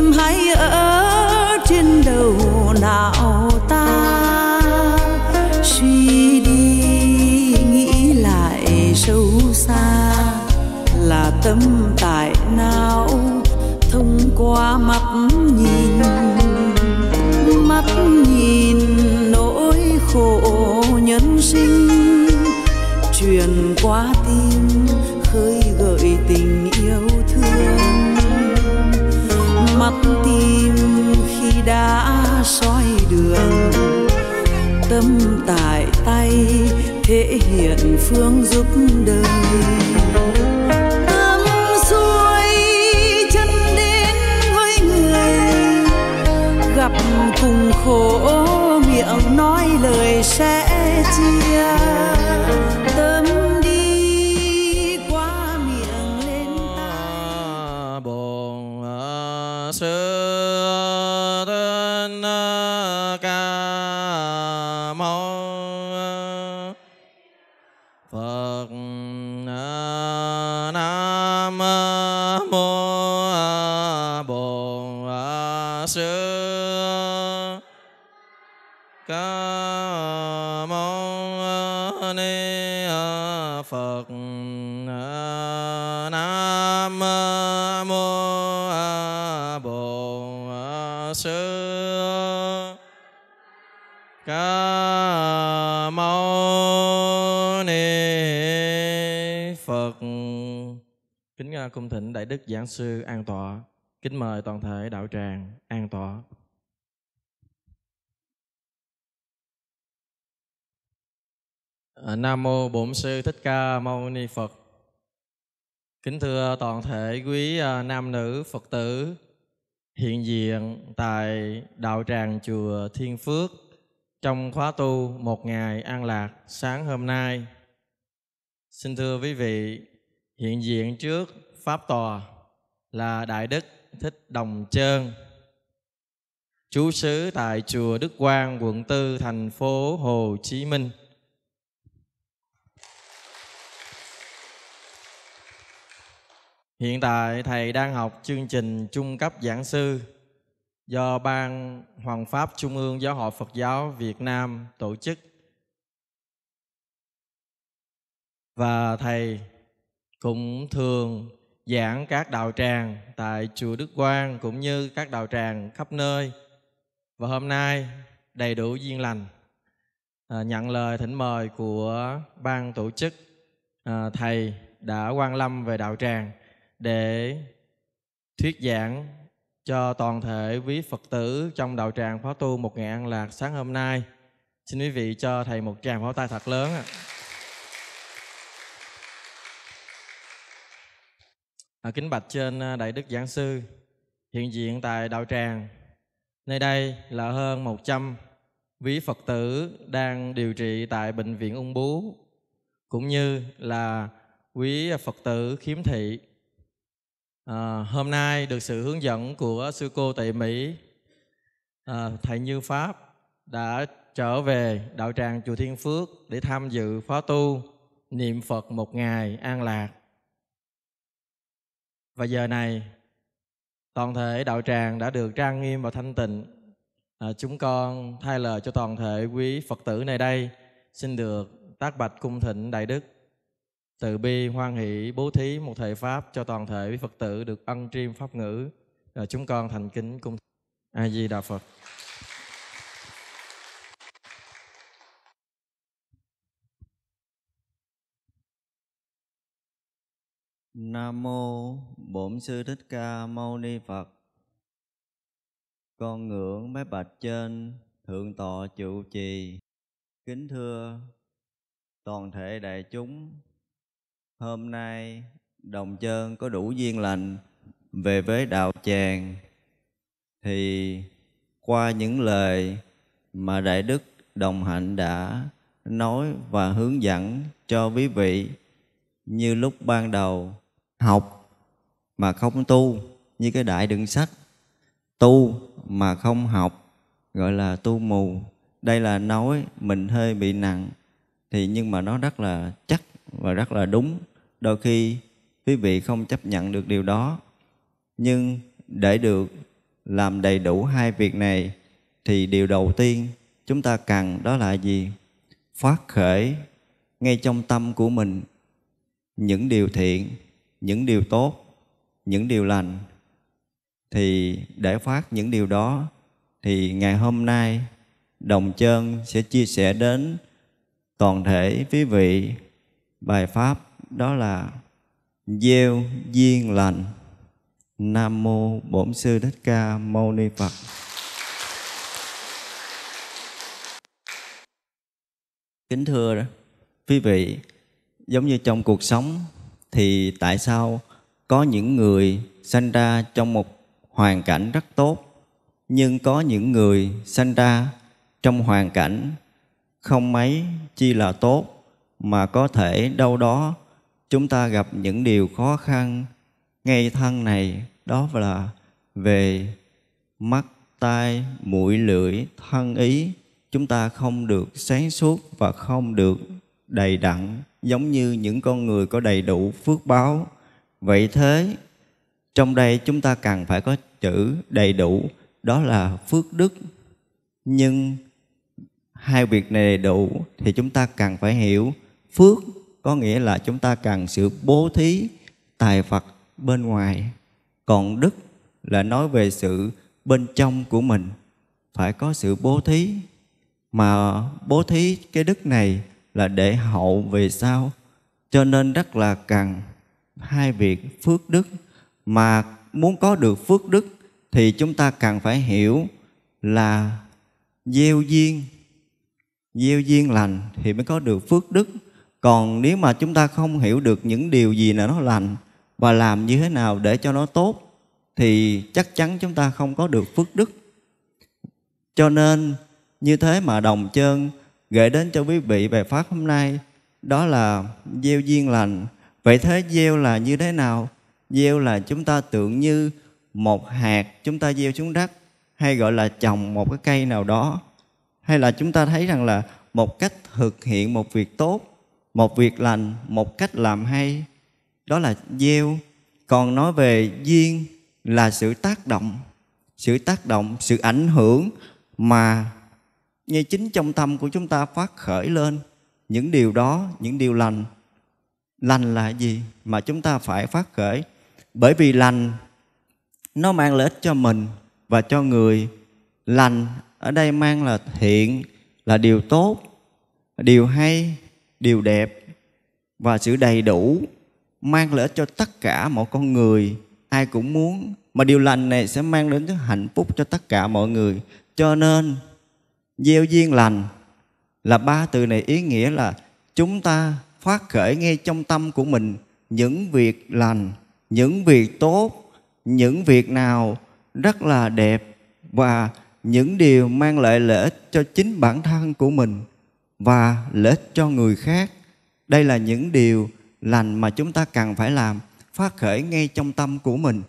tim hãy phương giúp đời nước xuôi chân đến với người gặp cùng khổ miệng nói lời sẽ chia kính ngài cung thỉnh đại đức giảng sư an tọa kính mời toàn thể đạo tràng an tọa à, Nam mô Bổn sư Thích Ca Mâu Ni Phật. Kính thưa toàn thể quý à, nam nữ Phật tử hiện diện tại đạo tràng chùa Thiên Phước trong khóa tu một ngày an lạc sáng hôm nay. Xin thưa quý vị, hiện diện trước pháp tòa là đại đức thích đồng trơn chú sứ tại chùa Đức Quang, quận Tư, thành phố Hồ Chí Minh. Hiện tại thầy đang học chương trình trung cấp giảng sư do Ban Hoàng Pháp Trung ương Giáo hội Phật giáo Việt Nam tổ chức. Và thầy cũng thường giảng các đạo tràng tại chùa Đức Quang cũng như các đạo tràng khắp nơi. Và hôm nay đầy đủ duyên lành à, nhận lời thỉnh mời của ban tổ chức à, thầy đã quan lâm về đạo tràng để thuyết giảng cho toàn thể quý Phật tử trong đạo tràng khóa tu một ngày an lạc sáng hôm nay. Xin quý vị cho thầy một tràng pháo tay thật lớn ạ. À. À, kính bạch trên à, Đại Đức Giảng Sư, hiện diện tại Đạo Tràng. Nơi đây là hơn 100 ví Phật tử đang điều trị tại Bệnh viện Ung Bú, cũng như là quý Phật tử khiếm thị. À, hôm nay được sự hướng dẫn của Sư Cô tại Mỹ, à, Thầy Như Pháp đã trở về Đạo Tràng Chùa Thiên Phước để tham dự phó tu niệm Phật một ngày an lạc và giờ này, toàn thể đạo tràng đã được trang nghiêm và thanh tịnh. À, chúng con thay lời cho toàn thể quý Phật tử này đây, xin được tác bạch cung thịnh đại đức từ bi hoan hỷ bố thí một thể pháp cho toàn thể quý Phật tử được ân triêm pháp ngữ. À, chúng con thành kính cung A Di Đà Phật. Nam mô Bổn sư Thích Ca Mâu Ni Phật. Con ngưỡng bái bạch trên thượng tọa trụ trì. Kính thưa toàn thể đại chúng, hôm nay đồng chân có đủ duyên lành về với đạo tràng thì qua những lời mà đại đức đồng hạnh đã nói và hướng dẫn cho quý vị như lúc ban đầu học mà không tu như cái đại đựng sách tu mà không học gọi là tu mù đây là nói mình hơi bị nặng thì nhưng mà nó rất là chắc và rất là đúng đôi khi quý vị không chấp nhận được điều đó nhưng để được làm đầy đủ hai việc này thì điều đầu tiên chúng ta cần đó là gì phát khởi ngay trong tâm của mình những điều thiện những điều tốt những điều lành thì để phát những điều đó thì ngày hôm nay đồng chân sẽ chia sẻ đến toàn thể quý vị bài pháp đó là gieo duyên lành nam mô bổn sư thích ca mâu ni phật kính thưa quý vị giống như trong cuộc sống thì tại sao có những người sinh ra trong một hoàn cảnh rất tốt nhưng có những người sinh ra trong hoàn cảnh không mấy chi là tốt mà có thể đâu đó chúng ta gặp những điều khó khăn ngay thân này đó là về mắt tai mũi lưỡi thân ý chúng ta không được sáng suốt và không được đầy đặn giống như những con người có đầy đủ phước báo. Vậy thế, trong đây chúng ta cần phải có chữ đầy đủ, đó là phước đức. Nhưng hai việc này đầy đủ thì chúng ta cần phải hiểu phước có nghĩa là chúng ta cần sự bố thí tài Phật bên ngoài. Còn đức là nói về sự bên trong của mình phải có sự bố thí mà bố thí cái đức này là để hậu về sau cho nên rất là cần hai việc phước đức mà muốn có được phước đức thì chúng ta cần phải hiểu là gieo duyên gieo duyên lành thì mới có được phước đức còn nếu mà chúng ta không hiểu được những điều gì là nó lành và làm như thế nào để cho nó tốt thì chắc chắn chúng ta không có được phước đức cho nên như thế mà đồng chân gửi đến cho quý vị bài pháp hôm nay đó là gieo duyên lành vậy thế gieo là như thế nào gieo là chúng ta tưởng như một hạt chúng ta gieo xuống đất hay gọi là trồng một cái cây nào đó hay là chúng ta thấy rằng là một cách thực hiện một việc tốt một việc lành một cách làm hay đó là gieo còn nói về duyên là sự tác động sự tác động sự ảnh hưởng mà ngay chính trong tâm của chúng ta phát khởi lên những điều đó, những điều lành. Lành là gì mà chúng ta phải phát khởi? Bởi vì lành nó mang lợi ích cho mình và cho người. Lành ở đây mang là thiện, là điều tốt, điều hay, điều đẹp và sự đầy đủ mang lợi ích cho tất cả mọi con người ai cũng muốn mà điều lành này sẽ mang đến hạnh phúc cho tất cả mọi người cho nên gieo duyên lành là ba từ này ý nghĩa là chúng ta phát khởi ngay trong tâm của mình những việc lành, những việc tốt, những việc nào rất là đẹp và những điều mang lại lợi ích cho chính bản thân của mình và lợi ích cho người khác. Đây là những điều lành mà chúng ta cần phải làm, phát khởi ngay trong tâm của mình.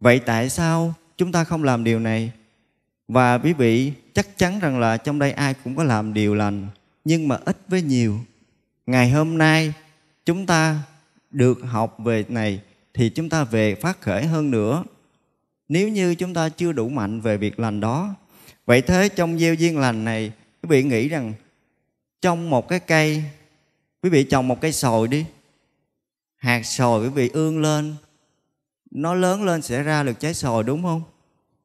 Vậy tại sao chúng ta không làm điều này? Và quý vị chắc chắn rằng là trong đây ai cũng có làm điều lành nhưng mà ít với nhiều ngày hôm nay chúng ta được học về này thì chúng ta về phát khởi hơn nữa nếu như chúng ta chưa đủ mạnh về việc lành đó vậy thế trong gieo duyên lành này quý vị nghĩ rằng trong một cái cây quý vị trồng một cây sồi đi hạt sồi quý vị ương lên nó lớn lên sẽ ra được trái sồi đúng không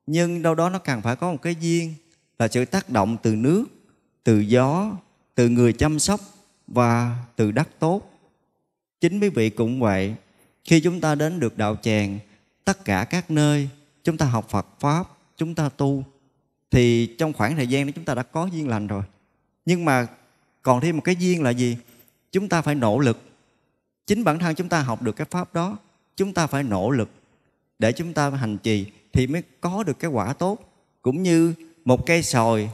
nhưng đâu đó nó cần phải có một cái duyên là sự tác động từ nước, từ gió, từ người chăm sóc và từ đất tốt. Chính quý vị cũng vậy, khi chúng ta đến được đạo tràng, tất cả các nơi chúng ta học Phật pháp, chúng ta tu thì trong khoảng thời gian đó chúng ta đã có duyên lành rồi. Nhưng mà còn thêm một cái duyên là gì? Chúng ta phải nỗ lực. Chính bản thân chúng ta học được cái pháp đó, chúng ta phải nỗ lực để chúng ta hành trì thì mới có được cái quả tốt. Cũng như một cây sồi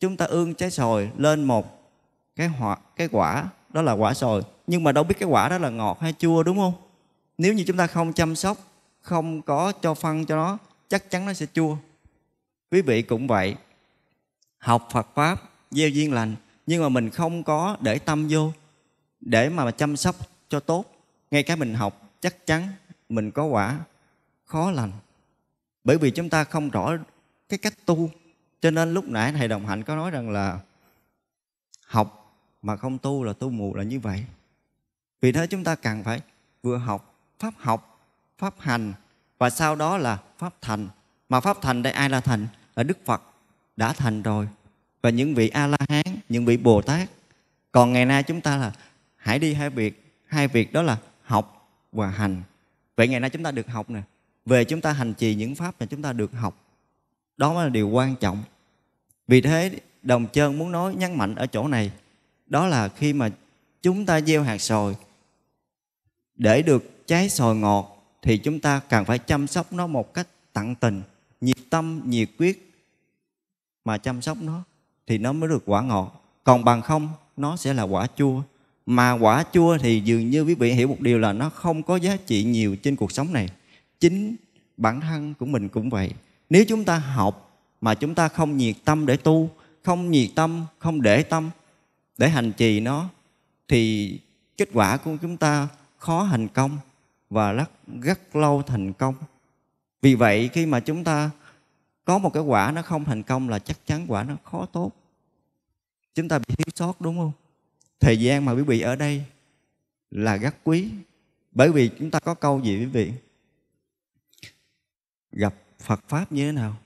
chúng ta ương trái sồi lên một cái hoa, cái quả đó là quả sồi nhưng mà đâu biết cái quả đó là ngọt hay chua đúng không nếu như chúng ta không chăm sóc không có cho phân cho nó chắc chắn nó sẽ chua quý vị cũng vậy học phật pháp gieo duyên lành nhưng mà mình không có để tâm vô để mà chăm sóc cho tốt ngay cả mình học chắc chắn mình có quả khó lành bởi vì chúng ta không rõ cái cách tu cho nên lúc nãy thầy đồng hạnh có nói rằng là học mà không tu là tu mù là như vậy vì thế chúng ta cần phải vừa học pháp học pháp hành và sau đó là pháp thành mà pháp thành đây ai là thành là đức phật đã thành rồi và những vị a la hán những vị bồ tát còn ngày nay chúng ta là hãy đi hai việc hai việc đó là học và hành vậy ngày nay chúng ta được học nè về chúng ta hành trì những pháp mà chúng ta được học đó mới là điều quan trọng vì thế đồng chân muốn nói nhấn mạnh ở chỗ này đó là khi mà chúng ta gieo hạt sồi để được trái sồi ngọt thì chúng ta cần phải chăm sóc nó một cách tận tình nhiệt tâm nhiệt quyết mà chăm sóc nó thì nó mới được quả ngọt còn bằng không nó sẽ là quả chua mà quả chua thì dường như quý vị hiểu một điều là nó không có giá trị nhiều trên cuộc sống này chính bản thân của mình cũng vậy nếu chúng ta học mà chúng ta không nhiệt tâm để tu không nhiệt tâm không để tâm để hành trì nó thì kết quả của chúng ta khó thành công và rất rất lâu thành công vì vậy khi mà chúng ta có một cái quả nó không thành công là chắc chắn quả nó khó tốt chúng ta bị thiếu sót đúng không thời gian mà quý vị ở đây là rất quý bởi vì chúng ta có câu gì quý vị gặp Phật Pháp như thế nào?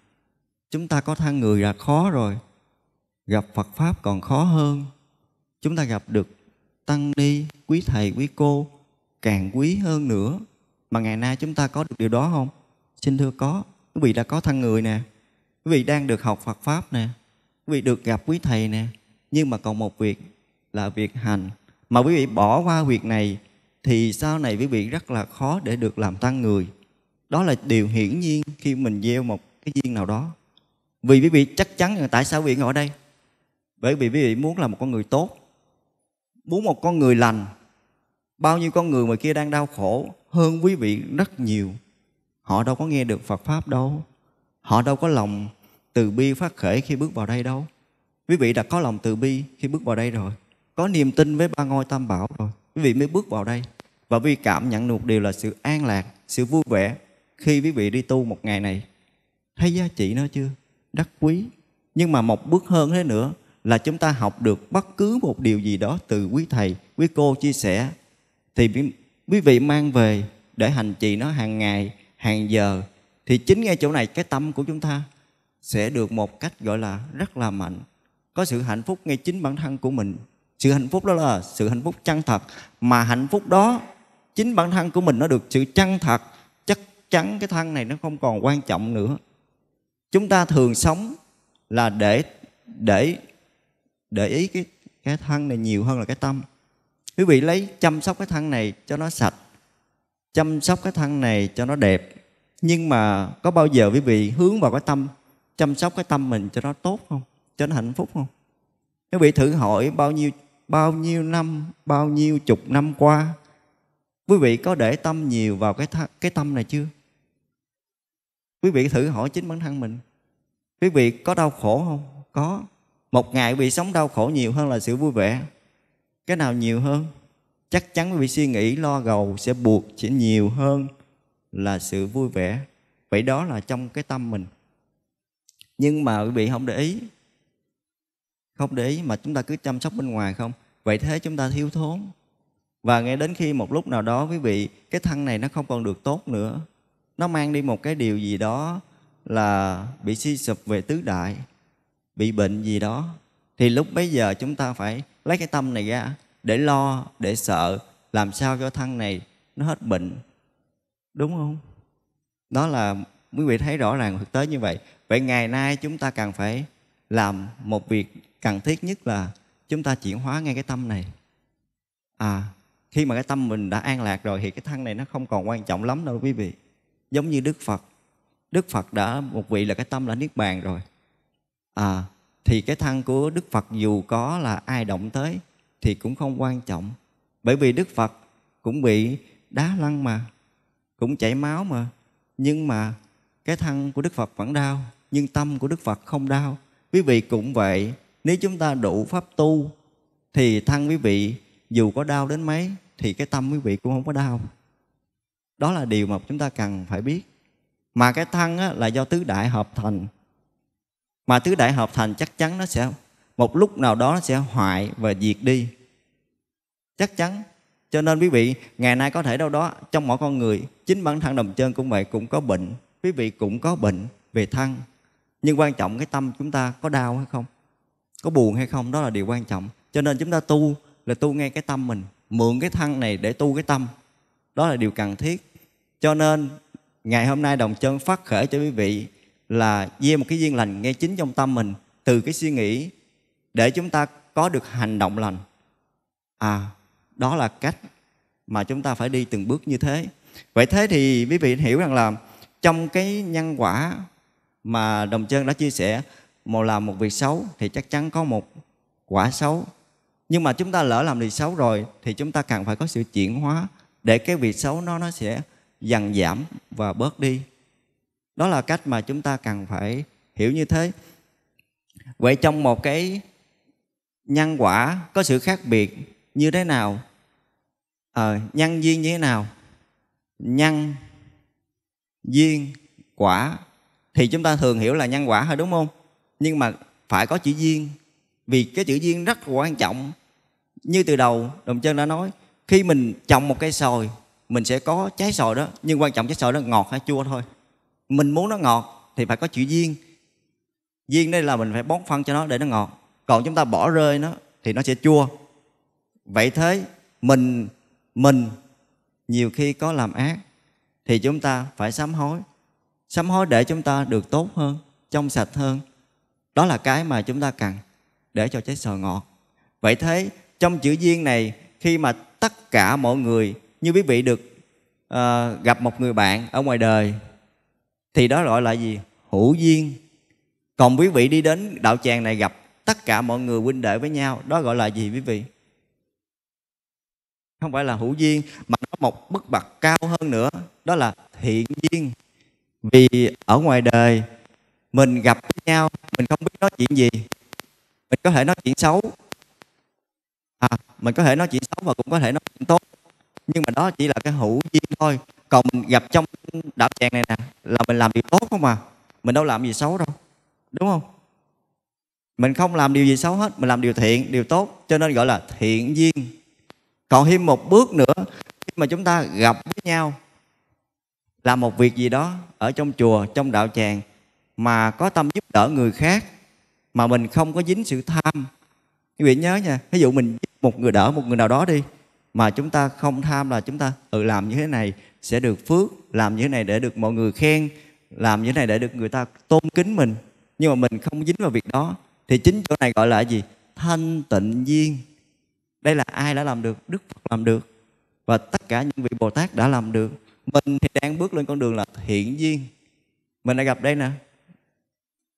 Chúng ta có thân người là khó rồi, gặp Phật Pháp còn khó hơn. Chúng ta gặp được Tăng Ni, quý thầy, quý cô càng quý hơn nữa. Mà ngày nay chúng ta có được điều đó không? Xin thưa có, quý vị đã có thân người nè, quý vị đang được học Phật Pháp nè, quý vị được gặp quý thầy nè, nhưng mà còn một việc là việc hành. Mà quý vị bỏ qua việc này thì sau này quý vị rất là khó để được làm tăng người đó là điều hiển nhiên khi mình gieo một cái duyên nào đó vì quý vị chắc chắn là tại sao quý vị ngồi ở đây bởi vì quý vị muốn là một con người tốt muốn một con người lành bao nhiêu con người mà kia đang đau khổ hơn quý vị rất nhiều họ đâu có nghe được phật pháp đâu họ đâu có lòng từ bi phát khởi khi bước vào đây đâu quý vị đã có lòng từ bi khi bước vào đây rồi có niềm tin với ba ngôi tam bảo rồi quý vị mới bước vào đây và quý vị cảm nhận được điều là sự an lạc sự vui vẻ khi quý vị đi tu một ngày này thấy giá trị nó chưa đắt quý nhưng mà một bước hơn thế nữa là chúng ta học được bất cứ một điều gì đó từ quý thầy quý cô chia sẻ thì quý vị mang về để hành trì nó hàng ngày hàng giờ thì chính ngay chỗ này cái tâm của chúng ta sẽ được một cách gọi là rất là mạnh có sự hạnh phúc ngay chính bản thân của mình sự hạnh phúc đó là sự hạnh phúc chân thật mà hạnh phúc đó chính bản thân của mình nó được sự chân thật chắn cái thân này nó không còn quan trọng nữa chúng ta thường sống là để để để ý cái cái thân này nhiều hơn là cái tâm quý vị lấy chăm sóc cái thân này cho nó sạch chăm sóc cái thân này cho nó đẹp nhưng mà có bao giờ quý vị hướng vào cái tâm chăm sóc cái tâm mình cho nó tốt không cho nó hạnh phúc không quý vị thử hỏi bao nhiêu bao nhiêu năm bao nhiêu chục năm qua quý vị có để tâm nhiều vào cái th- cái tâm này chưa quý vị thử hỏi chính bản thân mình quý vị có đau khổ không có một ngày bị sống đau khổ nhiều hơn là sự vui vẻ cái nào nhiều hơn chắc chắn quý vị suy nghĩ lo gầu sẽ buộc sẽ nhiều hơn là sự vui vẻ vậy đó là trong cái tâm mình nhưng mà quý vị không để ý không để ý mà chúng ta cứ chăm sóc bên ngoài không vậy thế chúng ta thiếu thốn và ngay đến khi một lúc nào đó quý vị cái thân này nó không còn được tốt nữa nó mang đi một cái điều gì đó là bị suy sụp về tứ đại bị bệnh gì đó thì lúc bấy giờ chúng ta phải lấy cái tâm này ra để lo để sợ làm sao cho thân này nó hết bệnh đúng không đó là quý vị thấy rõ ràng thực tế như vậy vậy ngày nay chúng ta cần phải làm một việc cần thiết nhất là chúng ta chuyển hóa ngay cái tâm này à khi mà cái tâm mình đã an lạc rồi thì cái thân này nó không còn quan trọng lắm đâu quý vị giống như Đức Phật. Đức Phật đã một vị là cái tâm là niết bàn rồi. À, thì cái thân của Đức Phật dù có là ai động tới thì cũng không quan trọng. Bởi vì Đức Phật cũng bị đá lăn mà, cũng chảy máu mà. Nhưng mà cái thân của Đức Phật vẫn đau, nhưng tâm của Đức Phật không đau. Quý vị cũng vậy, nếu chúng ta đủ pháp tu thì thân quý vị dù có đau đến mấy thì cái tâm quý vị cũng không có đau đó là điều mà chúng ta cần phải biết mà cái thân á, là do tứ đại hợp thành mà tứ đại hợp thành chắc chắn nó sẽ một lúc nào đó nó sẽ hoại và diệt đi chắc chắn cho nên quý vị ngày nay có thể đâu đó trong mỗi con người chính bản thân đồng chân cũng vậy cũng có bệnh quý vị cũng có bệnh về thân nhưng quan trọng cái tâm chúng ta có đau hay không có buồn hay không đó là điều quan trọng cho nên chúng ta tu là tu ngay cái tâm mình mượn cái thân này để tu cái tâm đó là điều cần thiết cho nên ngày hôm nay đồng chân phát khởi cho quý vị là gieo một cái duyên lành ngay chính trong tâm mình từ cái suy nghĩ để chúng ta có được hành động lành à đó là cách mà chúng ta phải đi từng bước như thế vậy thế thì quý vị hiểu rằng là trong cái nhân quả mà đồng chân đã chia sẻ một làm một việc xấu thì chắc chắn có một quả xấu nhưng mà chúng ta lỡ làm việc xấu rồi thì chúng ta cần phải có sự chuyển hóa để cái việc xấu nó nó sẽ dần giảm và bớt đi đó là cách mà chúng ta cần phải hiểu như thế vậy trong một cái nhân quả có sự khác biệt như thế nào à, nhân duyên như thế nào nhân duyên quả thì chúng ta thường hiểu là nhân quả thôi đúng không nhưng mà phải có chữ duyên vì cái chữ duyên rất quan trọng như từ đầu đồng chân đã nói khi mình trồng một cây sồi mình sẽ có trái sồi đó nhưng quan trọng trái sồi đó ngọt hay chua thôi mình muốn nó ngọt thì phải có chữ duyên duyên đây là mình phải bón phân cho nó để nó ngọt còn chúng ta bỏ rơi nó thì nó sẽ chua vậy thế mình mình nhiều khi có làm ác thì chúng ta phải sám hối sám hối để chúng ta được tốt hơn trong sạch hơn đó là cái mà chúng ta cần để cho trái sồi ngọt vậy thế trong chữ duyên này khi mà tất cả mọi người như quý vị được uh, gặp một người bạn ở ngoài đời thì đó gọi là gì hữu duyên còn quý vị đi đến đạo tràng này gặp tất cả mọi người huynh đệ với nhau đó gọi là gì quý vị không phải là hữu duyên mà nó một mức bậc cao hơn nữa đó là thiện duyên vì ở ngoài đời mình gặp với nhau mình không biết nói chuyện gì mình có thể nói chuyện xấu à, mình có thể nói chuyện xấu và cũng có thể nói chuyện tốt nhưng mà đó chỉ là cái hữu duyên thôi còn mình gặp trong đạo tràng này nè là mình làm điều tốt không mà mình đâu làm gì xấu đâu đúng không mình không làm điều gì xấu hết mình làm điều thiện điều tốt cho nên gọi là thiện duyên còn thêm một bước nữa khi mà chúng ta gặp với nhau làm một việc gì đó ở trong chùa trong đạo tràng mà có tâm giúp đỡ người khác mà mình không có dính sự tham quý vị nhớ nha ví dụ mình một người đỡ một người nào đó đi mà chúng ta không tham là chúng ta ừ làm như thế này sẽ được phước làm như thế này để được mọi người khen làm như thế này để được người ta tôn kính mình nhưng mà mình không dính vào việc đó thì chính chỗ này gọi là gì thanh tịnh duyên đây là ai đã làm được đức phật làm được và tất cả những vị bồ tát đã làm được mình thì đang bước lên con đường là thiện duyên mình đã gặp đây nè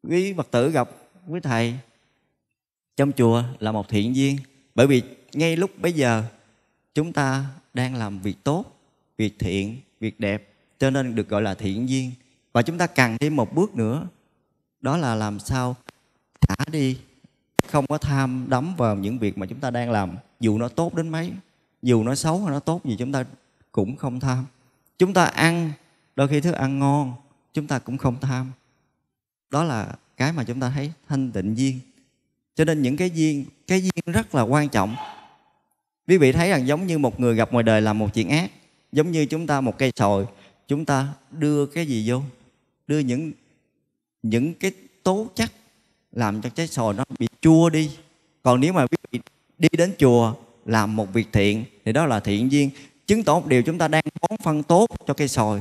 quý phật tử gặp quý thầy trong chùa là một thiện duyên bởi vì ngay lúc bây giờ chúng ta đang làm việc tốt việc thiện việc đẹp cho nên được gọi là thiện duyên và chúng ta cần thêm một bước nữa đó là làm sao thả đi không có tham đắm vào những việc mà chúng ta đang làm dù nó tốt đến mấy dù nó xấu hay nó tốt gì chúng ta cũng không tham chúng ta ăn đôi khi thức ăn ngon chúng ta cũng không tham đó là cái mà chúng ta thấy thanh tịnh duyên cho nên những cái duyên cái duyên rất là quan trọng quý vị thấy rằng giống như một người gặp ngoài đời làm một chuyện ác giống như chúng ta một cây sồi chúng ta đưa cái gì vô đưa những những cái tố chất làm cho trái sồi nó bị chua đi còn nếu mà quý vị đi đến chùa làm một việc thiện thì đó là thiện duyên chứng tỏ một điều chúng ta đang bón phân tốt cho cây sồi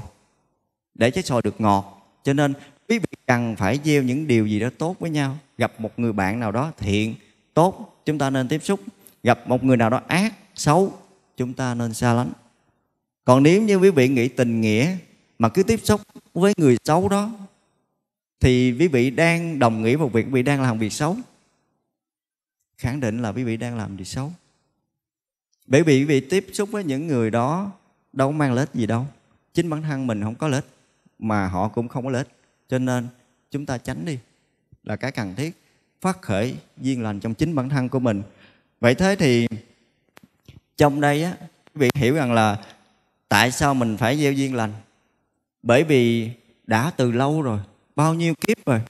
để trái sồi được ngọt cho nên quý vị cần phải gieo những điều gì đó tốt với nhau gặp một người bạn nào đó thiện tốt chúng ta nên tiếp xúc gặp một người nào đó ác xấu chúng ta nên xa lánh còn nếu như quý vị nghĩ tình nghĩa mà cứ tiếp xúc với người xấu đó thì quý vị đang đồng nghĩa một việc quý vị đang làm việc xấu khẳng định là quý vị đang làm việc xấu bởi vì quý vị tiếp xúc với những người đó đâu mang lợi gì đâu chính bản thân mình không có lợi mà họ cũng không có lợi cho nên chúng ta tránh đi là cái cần thiết phát khởi duyên lành trong chính bản thân của mình vậy thế thì trong đây á quý vị hiểu rằng là tại sao mình phải gieo duyên lành bởi vì đã từ lâu rồi bao nhiêu kiếp rồi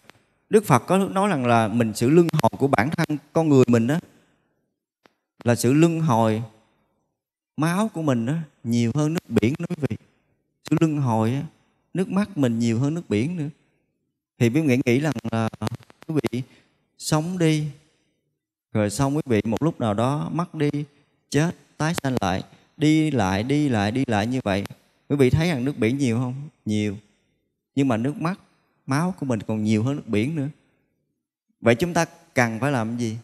đức phật có nói rằng là mình sự luân hồi của bản thân con người mình đó là sự luân hồi máu của mình đó nhiều hơn nước biển đó quý vị sự luân hồi đó, nước mắt mình nhiều hơn nước biển nữa thì quý nghĩ nghĩ rằng là quý vị sống đi rồi xong quý vị một lúc nào đó mất đi chết tái sanh lại đi lại đi lại đi lại như vậy quý vị thấy rằng nước biển nhiều không nhiều nhưng mà nước mắt máu của mình còn nhiều hơn nước biển nữa vậy chúng ta cần phải làm gì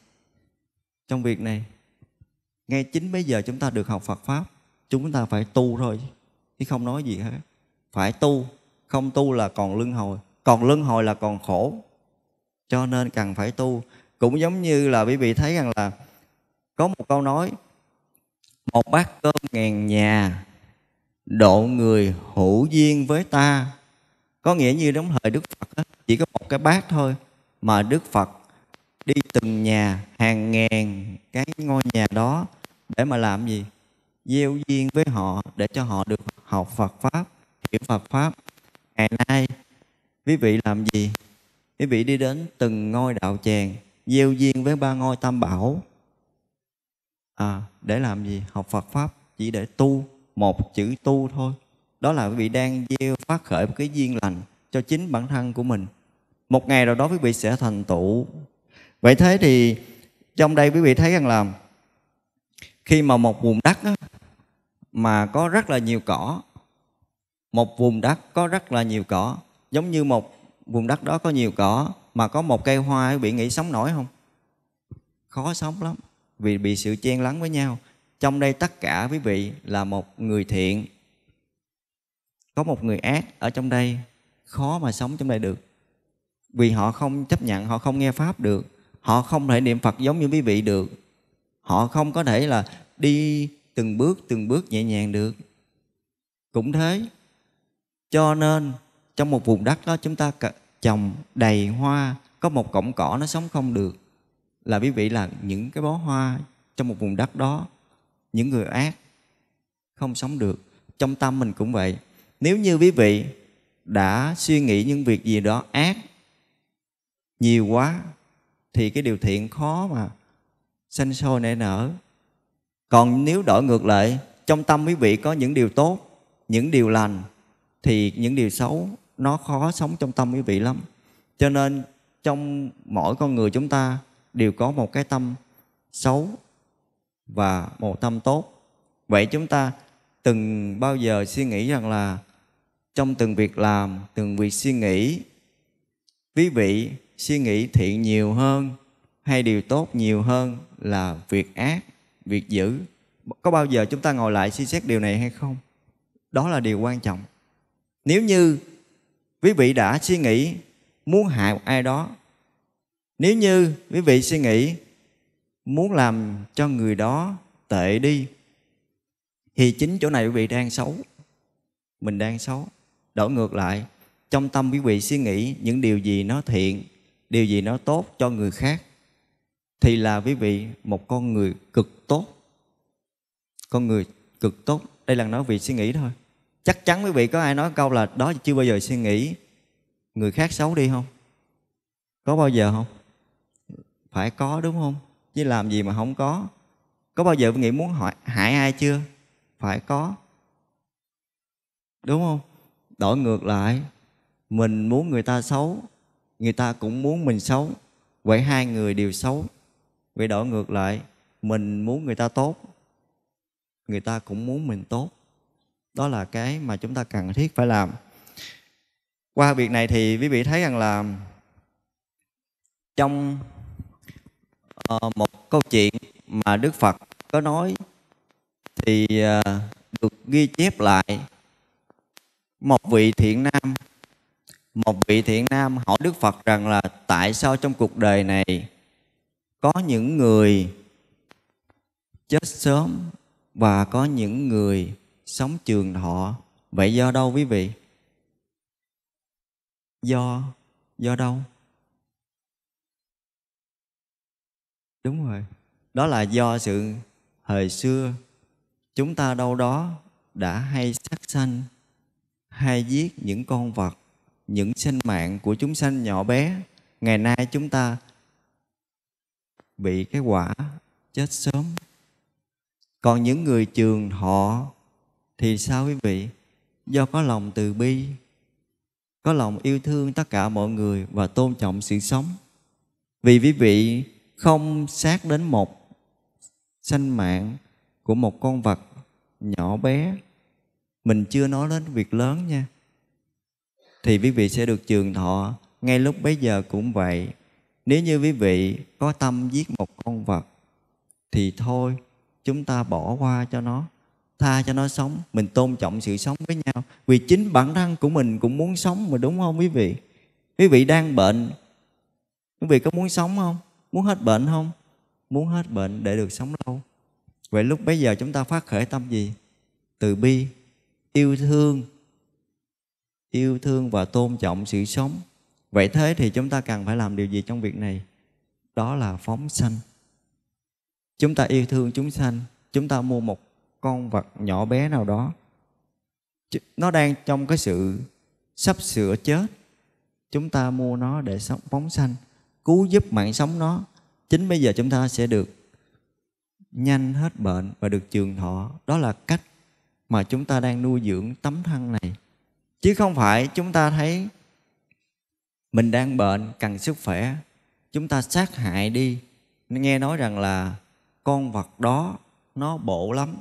trong việc này ngay chính bây giờ chúng ta được học Phật pháp chúng ta phải tu thôi chứ không nói gì hết phải tu không tu là còn luân hồi còn luân hồi là còn khổ cho nên cần phải tu cũng giống như là quý vị thấy rằng là có một câu nói một bát cơm ngàn nhà độ người hữu duyên với ta có nghĩa như đúng thời đức phật đó, chỉ có một cái bát thôi mà đức phật đi từng nhà hàng ngàn cái ngôi nhà đó để mà làm gì gieo duyên với họ để cho họ được học phật pháp hiểu phật pháp ngày nay quý vị làm gì quý vị đi đến từng ngôi đạo tràng gieo duyên với ba ngôi tam bảo à, để làm gì học Phật pháp chỉ để tu một chữ tu thôi đó là quý vị đang gieo phát khởi một cái duyên lành cho chính bản thân của mình một ngày nào đó quý vị sẽ thành tựu vậy thế thì trong đây quý vị thấy rằng là khi mà một vùng đất á, mà có rất là nhiều cỏ một vùng đất có rất là nhiều cỏ giống như một vùng đất đó có nhiều cỏ mà có một cây hoa bị nghĩ sống nổi không khó sống lắm vì bị sự chen lấn với nhau trong đây tất cả quý vị là một người thiện có một người ác ở trong đây khó mà sống trong đây được vì họ không chấp nhận họ không nghe pháp được họ không thể niệm phật giống như quý vị được họ không có thể là đi từng bước từng bước nhẹ nhàng được cũng thế cho nên trong một vùng đất đó chúng ta trồng đầy hoa có một cọng cỏ nó sống không được là quý vị là những cái bó hoa trong một vùng đất đó những người ác không sống được trong tâm mình cũng vậy nếu như quý vị đã suy nghĩ những việc gì đó ác nhiều quá thì cái điều thiện khó mà sanh sôi nảy nở còn nếu đổi ngược lại trong tâm quý vị có những điều tốt những điều lành thì những điều xấu nó khó sống trong tâm quý vị lắm cho nên trong mỗi con người chúng ta đều có một cái tâm xấu và một tâm tốt vậy chúng ta từng bao giờ suy nghĩ rằng là trong từng việc làm từng việc suy nghĩ quý vị suy nghĩ thiện nhiều hơn hay điều tốt nhiều hơn là việc ác việc dữ có bao giờ chúng ta ngồi lại suy xét điều này hay không đó là điều quan trọng nếu như quý vị đã suy nghĩ muốn hại ai đó nếu như quý vị suy nghĩ muốn làm cho người đó tệ đi thì chính chỗ này quý vị đang xấu mình đang xấu đổi ngược lại trong tâm quý vị suy nghĩ những điều gì nó thiện điều gì nó tốt cho người khác thì là quý vị một con người cực tốt con người cực tốt đây là nói vị suy nghĩ thôi chắc chắn quý vị có ai nói câu là đó chưa bao giờ suy nghĩ người khác xấu đi không có bao giờ không phải có đúng không chứ làm gì mà không có có bao giờ nghĩ muốn hỏi hại ai chưa phải có đúng không đổi ngược lại mình muốn người ta xấu người ta cũng muốn mình xấu vậy hai người đều xấu vậy đổi ngược lại mình muốn người ta tốt người ta cũng muốn mình tốt đó là cái mà chúng ta cần thiết phải làm qua việc này thì quý vị thấy rằng là trong uh, một câu chuyện mà đức phật có nói thì uh, được ghi chép lại một vị thiện nam một vị thiện nam hỏi đức phật rằng là tại sao trong cuộc đời này có những người chết sớm và có những người sống trường thọ vậy do đâu quý vị do do đâu đúng rồi đó là do sự thời xưa chúng ta đâu đó đã hay sát sanh hay giết những con vật những sinh mạng của chúng sanh nhỏ bé ngày nay chúng ta bị cái quả chết sớm còn những người trường thọ thì sao quý vị do có lòng từ bi có lòng yêu thương tất cả mọi người và tôn trọng sự sống vì quý vị không sát đến một sanh mạng của một con vật nhỏ bé mình chưa nói đến việc lớn nha thì quý vị sẽ được trường thọ ngay lúc bấy giờ cũng vậy nếu như quý vị có tâm giết một con vật thì thôi chúng ta bỏ qua cho nó tha cho nó sống mình tôn trọng sự sống với nhau vì chính bản thân của mình cũng muốn sống mà đúng không quý vị quý vị đang bệnh quý vị có muốn sống không muốn hết bệnh không muốn hết bệnh để được sống lâu vậy lúc bấy giờ chúng ta phát khởi tâm gì từ bi yêu thương yêu thương và tôn trọng sự sống vậy thế thì chúng ta cần phải làm điều gì trong việc này đó là phóng sanh chúng ta yêu thương chúng sanh chúng ta mua một con vật nhỏ bé nào đó nó đang trong cái sự sắp sửa chết chúng ta mua nó để sống phóng sanh cứu giúp mạng sống nó chính bây giờ chúng ta sẽ được nhanh hết bệnh và được trường thọ đó là cách mà chúng ta đang nuôi dưỡng tấm thân này chứ không phải chúng ta thấy mình đang bệnh cần sức khỏe chúng ta sát hại đi nghe nói rằng là con vật đó nó bộ lắm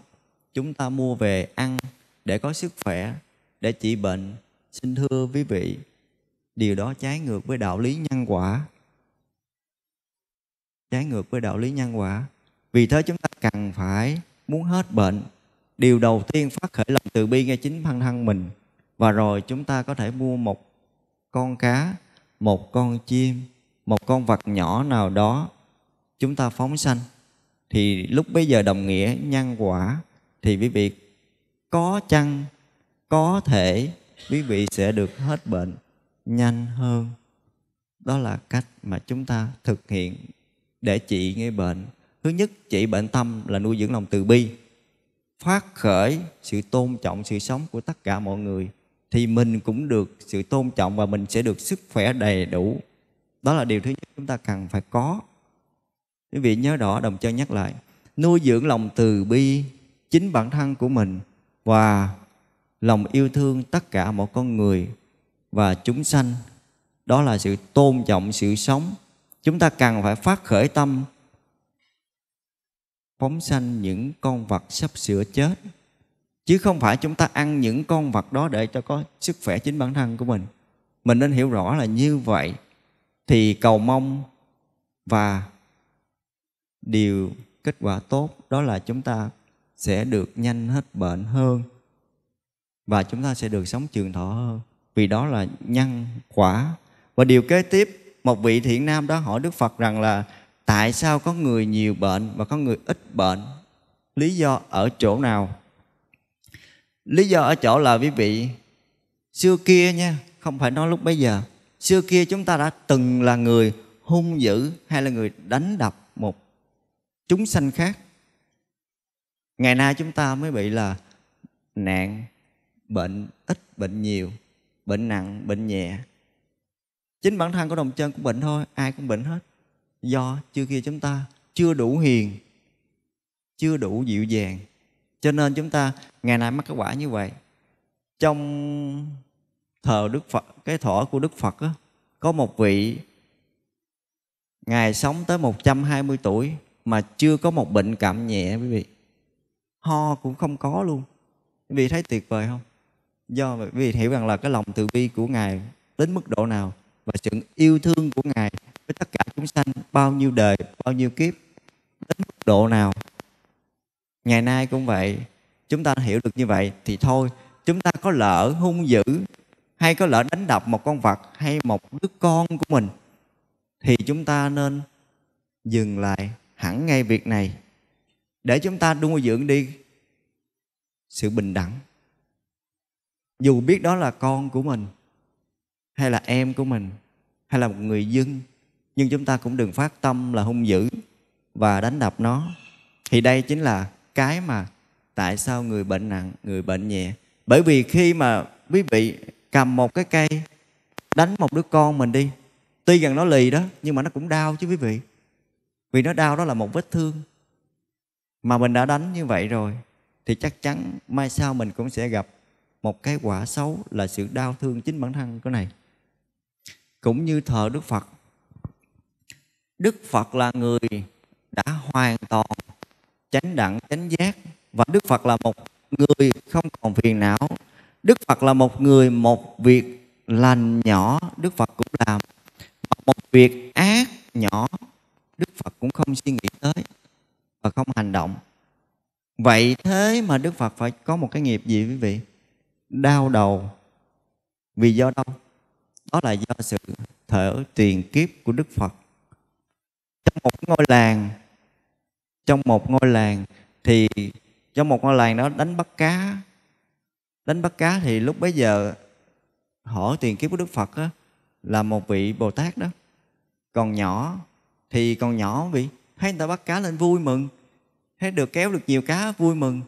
chúng ta mua về ăn để có sức khỏe, để trị bệnh. Xin thưa quý vị, điều đó trái ngược với đạo lý nhân quả. Trái ngược với đạo lý nhân quả. Vì thế chúng ta cần phải muốn hết bệnh. Điều đầu tiên phát khởi lòng từ bi ngay chính thân thân mình. Và rồi chúng ta có thể mua một con cá, một con chim, một con vật nhỏ nào đó chúng ta phóng sanh thì lúc bây giờ đồng nghĩa nhân quả thì quý vị có chăng có thể quý vị sẽ được hết bệnh nhanh hơn đó là cách mà chúng ta thực hiện để trị ngay bệnh thứ nhất trị bệnh tâm là nuôi dưỡng lòng từ bi phát khởi sự tôn trọng sự sống của tất cả mọi người thì mình cũng được sự tôn trọng và mình sẽ được sức khỏe đầy đủ đó là điều thứ nhất chúng ta cần phải có quý vị nhớ rõ đồng chân nhắc lại nuôi dưỡng lòng từ bi chính bản thân của mình và lòng yêu thương tất cả mọi con người và chúng sanh đó là sự tôn trọng sự sống chúng ta cần phải phát khởi tâm phóng sanh những con vật sắp sửa chết chứ không phải chúng ta ăn những con vật đó để cho có sức khỏe chính bản thân của mình mình nên hiểu rõ là như vậy thì cầu mong và điều kết quả tốt đó là chúng ta sẽ được nhanh hết bệnh hơn và chúng ta sẽ được sống trường thọ hơn vì đó là nhân quả và điều kế tiếp một vị thiện nam đó hỏi đức phật rằng là tại sao có người nhiều bệnh và có người ít bệnh lý do ở chỗ nào lý do ở chỗ là quý vị xưa kia nha không phải nói lúc bây giờ xưa kia chúng ta đã từng là người hung dữ hay là người đánh đập một chúng sanh khác ngày nay chúng ta mới bị là nạn bệnh ít bệnh nhiều bệnh nặng bệnh nhẹ chính bản thân của đồng chân cũng bệnh thôi ai cũng bệnh hết do chưa kia chúng ta chưa đủ hiền chưa đủ dịu dàng cho nên chúng ta ngày nay mắc cái quả như vậy trong thờ đức phật cái thọ của đức phật đó, có một vị ngài sống tới 120 tuổi mà chưa có một bệnh cảm nhẹ quý vị ho cũng không có luôn quý vị thấy tuyệt vời không do quý vị hiểu rằng là cái lòng từ bi của ngài đến mức độ nào và sự yêu thương của ngài với tất cả chúng sanh bao nhiêu đời bao nhiêu kiếp đến mức độ nào ngày nay cũng vậy chúng ta hiểu được như vậy thì thôi chúng ta có lỡ hung dữ hay có lỡ đánh đập một con vật hay một đứa con của mình thì chúng ta nên dừng lại hẳn ngay việc này để chúng ta nuôi dưỡng đi sự bình đẳng dù biết đó là con của mình hay là em của mình hay là một người dân nhưng chúng ta cũng đừng phát tâm là hung dữ và đánh đập nó thì đây chính là cái mà tại sao người bệnh nặng người bệnh nhẹ bởi vì khi mà quý vị cầm một cái cây đánh một đứa con mình đi tuy rằng nó lì đó nhưng mà nó cũng đau chứ quý vị vì nó đau đó là một vết thương mà mình đã đánh như vậy rồi thì chắc chắn mai sau mình cũng sẽ gặp một cái quả xấu là sự đau thương chính bản thân cái này cũng như thờ đức phật đức phật là người đã hoàn toàn chánh đẳng chánh giác và đức phật là một người không còn phiền não đức phật là một người một việc lành nhỏ đức phật cũng làm một việc ác nhỏ đức phật cũng không suy nghĩ tới và không hành động vậy thế mà đức phật phải có một cái nghiệp gì quý vị đau đầu vì do đâu đó là do sự thở tiền kiếp của đức phật trong một ngôi làng trong một ngôi làng thì trong một ngôi làng đó đánh bắt cá đánh bắt cá thì lúc bấy giờ hỏi tiền kiếp của đức phật đó, là một vị bồ tát đó còn nhỏ thì còn nhỏ vị thấy người ta bắt cá lên vui mừng thấy được kéo được nhiều cá vui mừng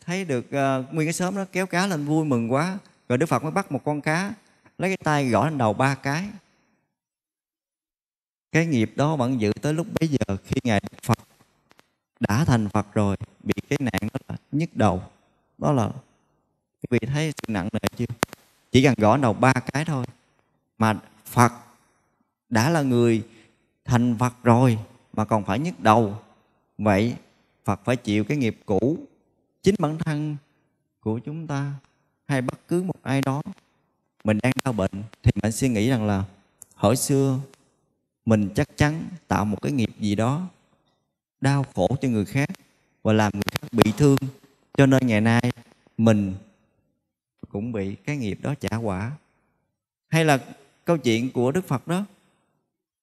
thấy được uh, nguyên cái sớm đó kéo cá lên vui mừng quá rồi đức phật mới bắt một con cá lấy cái tay gõ lên đầu ba cái cái nghiệp đó vẫn giữ tới lúc bấy giờ khi ngài đức phật đã thành phật rồi bị cái nạn đó là nhức đầu đó là quý vị thấy sự nặng nề chưa chỉ cần gõ đầu ba cái thôi mà phật đã là người thành phật rồi mà còn phải nhức đầu vậy phật phải chịu cái nghiệp cũ chính bản thân của chúng ta hay bất cứ một ai đó mình đang đau bệnh thì mình suy nghĩ rằng là hồi xưa mình chắc chắn tạo một cái nghiệp gì đó đau khổ cho người khác và làm người khác bị thương cho nên ngày nay mình cũng bị cái nghiệp đó trả quả hay là câu chuyện của đức phật đó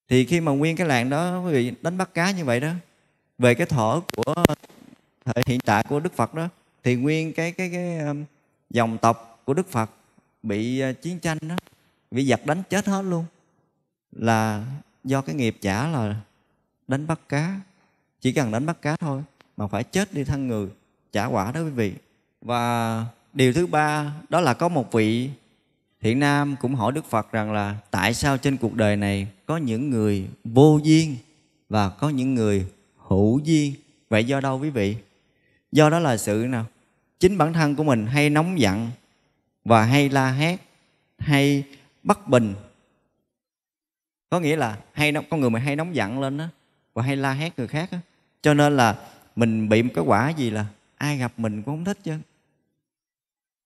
thì khi mà nguyên cái làng đó quý vị đánh bắt cá như vậy đó về cái thở của thời hiện tại của Đức Phật đó thì nguyên cái cái cái um, dòng tộc của Đức Phật bị à, chiến tranh đó bị giặc đánh chết hết luôn là do cái nghiệp trả là đánh bắt cá chỉ cần đánh bắt cá thôi mà phải chết đi thân người trả quả đó quý vị và điều thứ ba đó là có một vị Thiện Nam cũng hỏi Đức Phật rằng là tại sao trên cuộc đời này có những người vô duyên và có những người hữu duyên. Vậy do đâu quý vị? Do đó là sự nào? Chính bản thân của mình hay nóng giận và hay la hét, hay bất bình. Có nghĩa là hay con người mình hay nóng giận lên đó và hay la hét người khác đó. Cho nên là mình bị một cái quả gì là ai gặp mình cũng không thích chứ.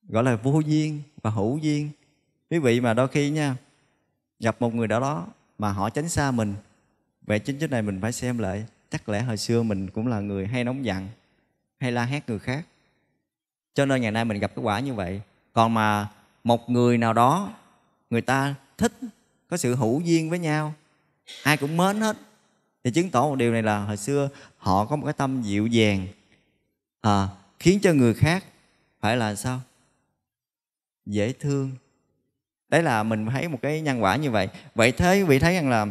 Gọi là vô duyên và hữu duyên quý vị mà đôi khi nha gặp một người đó đó mà họ tránh xa mình vậy chính chỗ này mình phải xem lại chắc lẽ hồi xưa mình cũng là người hay nóng giận hay la hét người khác cho nên ngày nay mình gặp cái quả như vậy còn mà một người nào đó người ta thích có sự hữu duyên với nhau ai cũng mến hết thì chứng tỏ một điều này là hồi xưa họ có một cái tâm dịu dàng à, khiến cho người khác phải là sao dễ thương đấy là mình thấy một cái nhân quả như vậy vậy thế vị thấy rằng là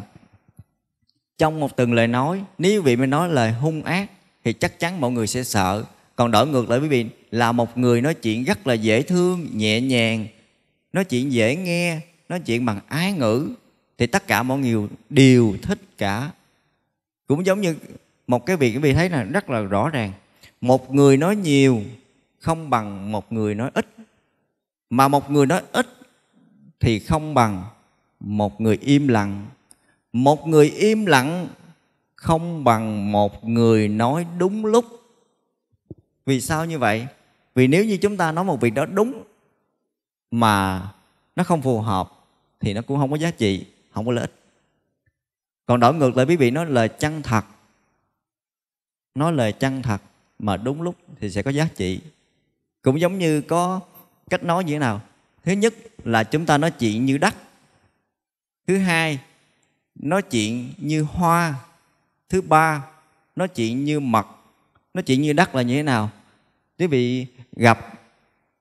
trong một từng lời nói nếu vị mới nói lời hung ác thì chắc chắn mọi người sẽ sợ còn đổi ngược lại quý vị là một người nói chuyện rất là dễ thương nhẹ nhàng nói chuyện dễ nghe nói chuyện bằng ái ngữ thì tất cả mọi người đều thích cả cũng giống như một cái việc quý vị thấy là rất là rõ ràng một người nói nhiều không bằng một người nói ít mà một người nói ít thì không bằng một người im lặng một người im lặng không bằng một người nói đúng lúc vì sao như vậy vì nếu như chúng ta nói một việc đó đúng mà nó không phù hợp thì nó cũng không có giá trị không có lợi ích còn đổi ngược lại quý vị nói lời chân thật nói lời chân thật mà đúng lúc thì sẽ có giá trị cũng giống như có cách nói như thế nào thứ nhất là chúng ta nói chuyện như đất thứ hai nói chuyện như hoa thứ ba nói chuyện như mật nói chuyện như đất là như thế nào quý vị gặp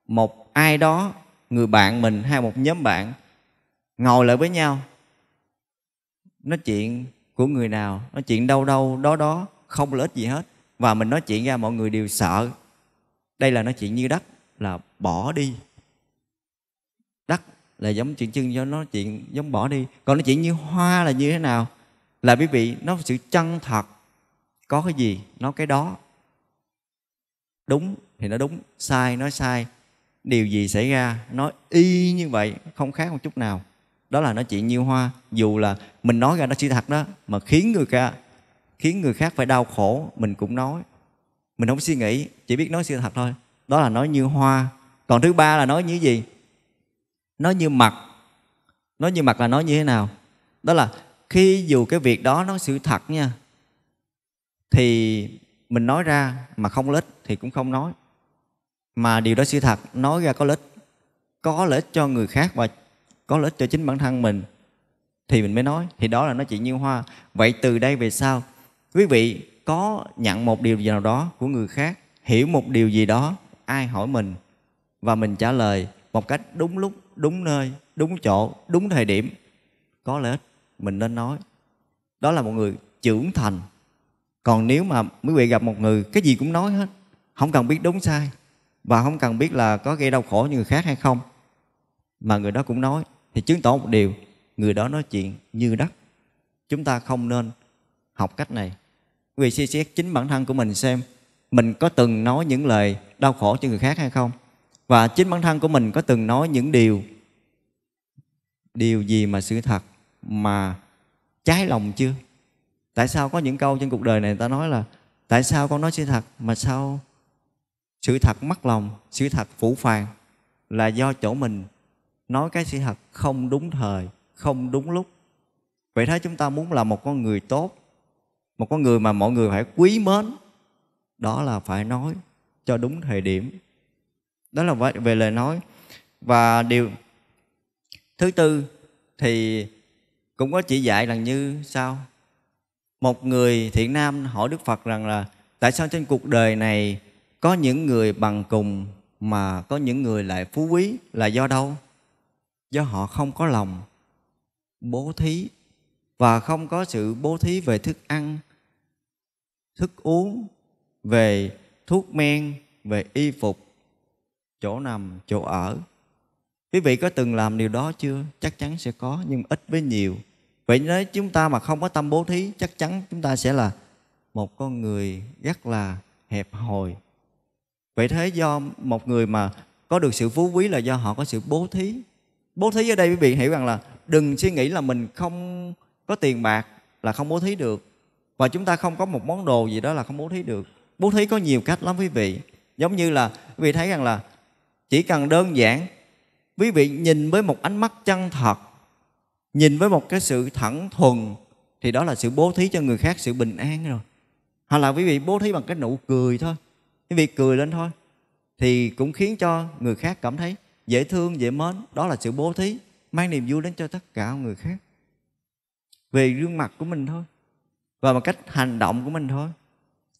một ai đó người bạn mình hay một nhóm bạn ngồi lại với nhau nói chuyện của người nào nói chuyện đâu đâu đó đó không lợi ích gì hết và mình nói chuyện ra mọi người đều sợ đây là nói chuyện như đất là bỏ đi đất là giống chuyện chân do nó chuyện giống bỏ đi còn nó chuyện như hoa là như thế nào là quý vị nó sự chân thật có cái gì nó cái đó đúng thì nó đúng sai nói sai điều gì xảy ra nó y như vậy không khác một chút nào đó là nói chuyện như hoa dù là mình nói ra nó sự thật đó mà khiến người ta khiến người khác phải đau khổ mình cũng nói mình không suy nghĩ chỉ biết nói sự thật thôi đó là nói như hoa còn thứ ba là nói như gì nó như mặt nó như mặt là nó như thế nào đó là khi dù cái việc đó nó sự thật nha thì mình nói ra mà không lợi thì cũng không nói mà điều đó sự thật nói ra có lợi có lợi ích cho người khác và có lợi ích cho chính bản thân mình thì mình mới nói thì đó là nói chuyện như hoa vậy từ đây về sau quý vị có nhận một điều gì nào đó của người khác hiểu một điều gì đó ai hỏi mình và mình trả lời một cách đúng lúc đúng nơi đúng chỗ đúng thời điểm có lẽ mình nên nói đó là một người trưởng thành còn nếu mà quý vị gặp một người cái gì cũng nói hết không cần biết đúng sai và không cần biết là có gây đau khổ như người khác hay không mà người đó cũng nói thì chứng tỏ một điều người đó nói chuyện như đất chúng ta không nên học cách này vì suy xét chính bản thân của mình xem mình có từng nói những lời đau khổ cho người khác hay không và chính bản thân của mình có từng nói những điều điều gì mà sự thật mà trái lòng chưa tại sao có những câu trên cuộc đời này người ta nói là tại sao con nói sự thật mà sao sự thật mất lòng sự thật phủ phàng là do chỗ mình nói cái sự thật không đúng thời không đúng lúc vậy thế chúng ta muốn là một con người tốt một con người mà mọi người phải quý mến đó là phải nói cho đúng thời điểm đó là về lời nói và điều thứ tư thì cũng có chỉ dạy rằng như sao một người thiện nam hỏi đức phật rằng là tại sao trên cuộc đời này có những người bằng cùng mà có những người lại phú quý là do đâu do họ không có lòng bố thí và không có sự bố thí về thức ăn thức uống về thuốc men về y phục chỗ nằm, chỗ ở. Quý vị có từng làm điều đó chưa? Chắc chắn sẽ có, nhưng ít với nhiều. Vậy nếu chúng ta mà không có tâm bố thí, chắc chắn chúng ta sẽ là một con người rất là hẹp hòi. Vậy thế do một người mà có được sự phú quý là do họ có sự bố thí. Bố thí ở đây quý vị hiểu rằng là đừng suy nghĩ là mình không có tiền bạc là không bố thí được và chúng ta không có một món đồ gì đó là không bố thí được. Bố thí có nhiều cách lắm quý vị. Giống như là quý vị thấy rằng là chỉ cần đơn giản quý vị nhìn với một ánh mắt chân thật nhìn với một cái sự thẳng thuần thì đó là sự bố thí cho người khác sự bình an rồi hoặc là quý vị bố thí bằng cái nụ cười thôi quý vị cười lên thôi thì cũng khiến cho người khác cảm thấy dễ thương dễ mến đó là sự bố thí mang niềm vui đến cho tất cả người khác về gương mặt của mình thôi và bằng cách hành động của mình thôi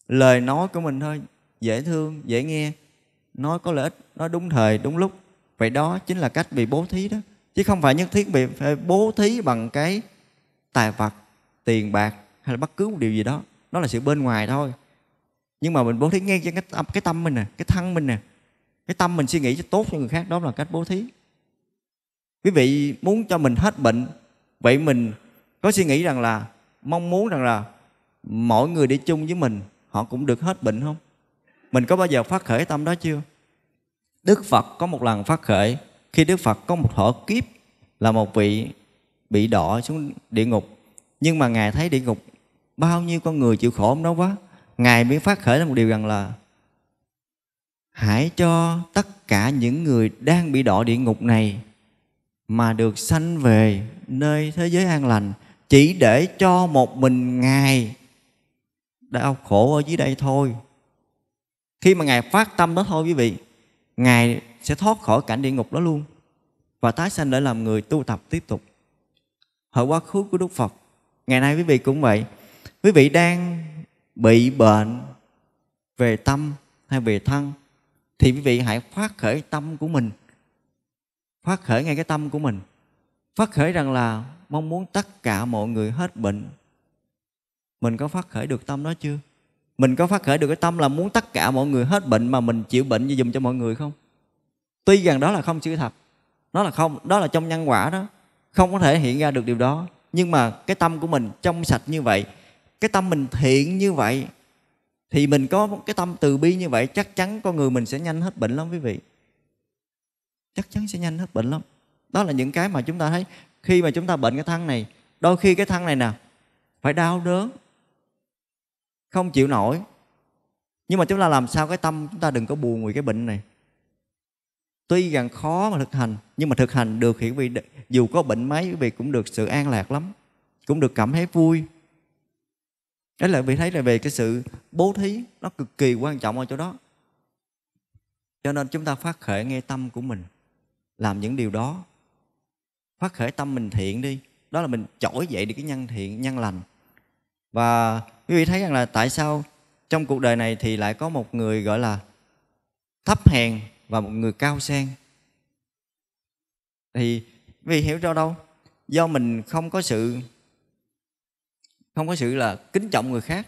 lời nói của mình thôi dễ thương dễ nghe nó có lợi ích nó đúng thời đúng lúc vậy đó chính là cách bị bố thí đó chứ không phải nhất thiết bị phải bố thí bằng cái tài vật tiền bạc hay là bất cứ một điều gì đó nó là sự bên ngoài thôi nhưng mà mình bố thí ngay cho cái tâm cái tâm mình nè cái thân mình nè cái tâm mình suy nghĩ cho tốt cho người khác đó là cách bố thí quý vị muốn cho mình hết bệnh vậy mình có suy nghĩ rằng là mong muốn rằng là mọi người đi chung với mình họ cũng được hết bệnh không mình có bao giờ phát khởi tâm đó chưa? Đức Phật có một lần phát khởi khi Đức Phật có một thọ kiếp là một vị bị đọa xuống địa ngục nhưng mà ngài thấy địa ngục bao nhiêu con người chịu khổ nó quá ngài mới phát khởi là một điều rằng là hãy cho tất cả những người đang bị đọa địa ngục này mà được sanh về nơi thế giới an lành chỉ để cho một mình ngài đau khổ ở dưới đây thôi khi mà ngài phát tâm đó thôi quý vị ngài sẽ thoát khỏi cảnh địa ngục đó luôn và tái sanh để làm người tu tập tiếp tục hồi quá khứ của đức phật ngày nay quý vị cũng vậy quý vị đang bị bệnh về tâm hay về thân thì quý vị hãy phát khởi tâm của mình phát khởi ngay cái tâm của mình phát khởi rằng là mong muốn tất cả mọi người hết bệnh mình có phát khởi được tâm đó chưa mình có phát khởi được cái tâm là muốn tất cả mọi người hết bệnh mà mình chịu bệnh như dùng cho mọi người không tuy rằng đó là không sự thật nó là không đó là trong nhân quả đó không có thể hiện ra được điều đó nhưng mà cái tâm của mình trong sạch như vậy cái tâm mình thiện như vậy thì mình có cái tâm từ bi như vậy chắc chắn con người mình sẽ nhanh hết bệnh lắm quý vị chắc chắn sẽ nhanh hết bệnh lắm đó là những cái mà chúng ta thấy khi mà chúng ta bệnh cái thân này đôi khi cái thân này nè phải đau đớn không chịu nổi nhưng mà chúng ta làm sao cái tâm chúng ta đừng có buồn vì cái bệnh này tuy rằng khó mà thực hành nhưng mà thực hành được thì quý dù có bệnh mấy quý vị cũng được sự an lạc lắm cũng được cảm thấy vui đấy là vị thấy là về cái sự bố thí nó cực kỳ quan trọng ở chỗ đó cho nên chúng ta phát khởi nghe tâm của mình làm những điều đó phát khởi tâm mình thiện đi đó là mình trỗi dậy được cái nhân thiện nhân lành và quý vị thấy rằng là tại sao trong cuộc đời này thì lại có một người gọi là thấp hèn và một người cao sang. Thì quý vị hiểu ra đâu? Do mình không có sự không có sự là kính trọng người khác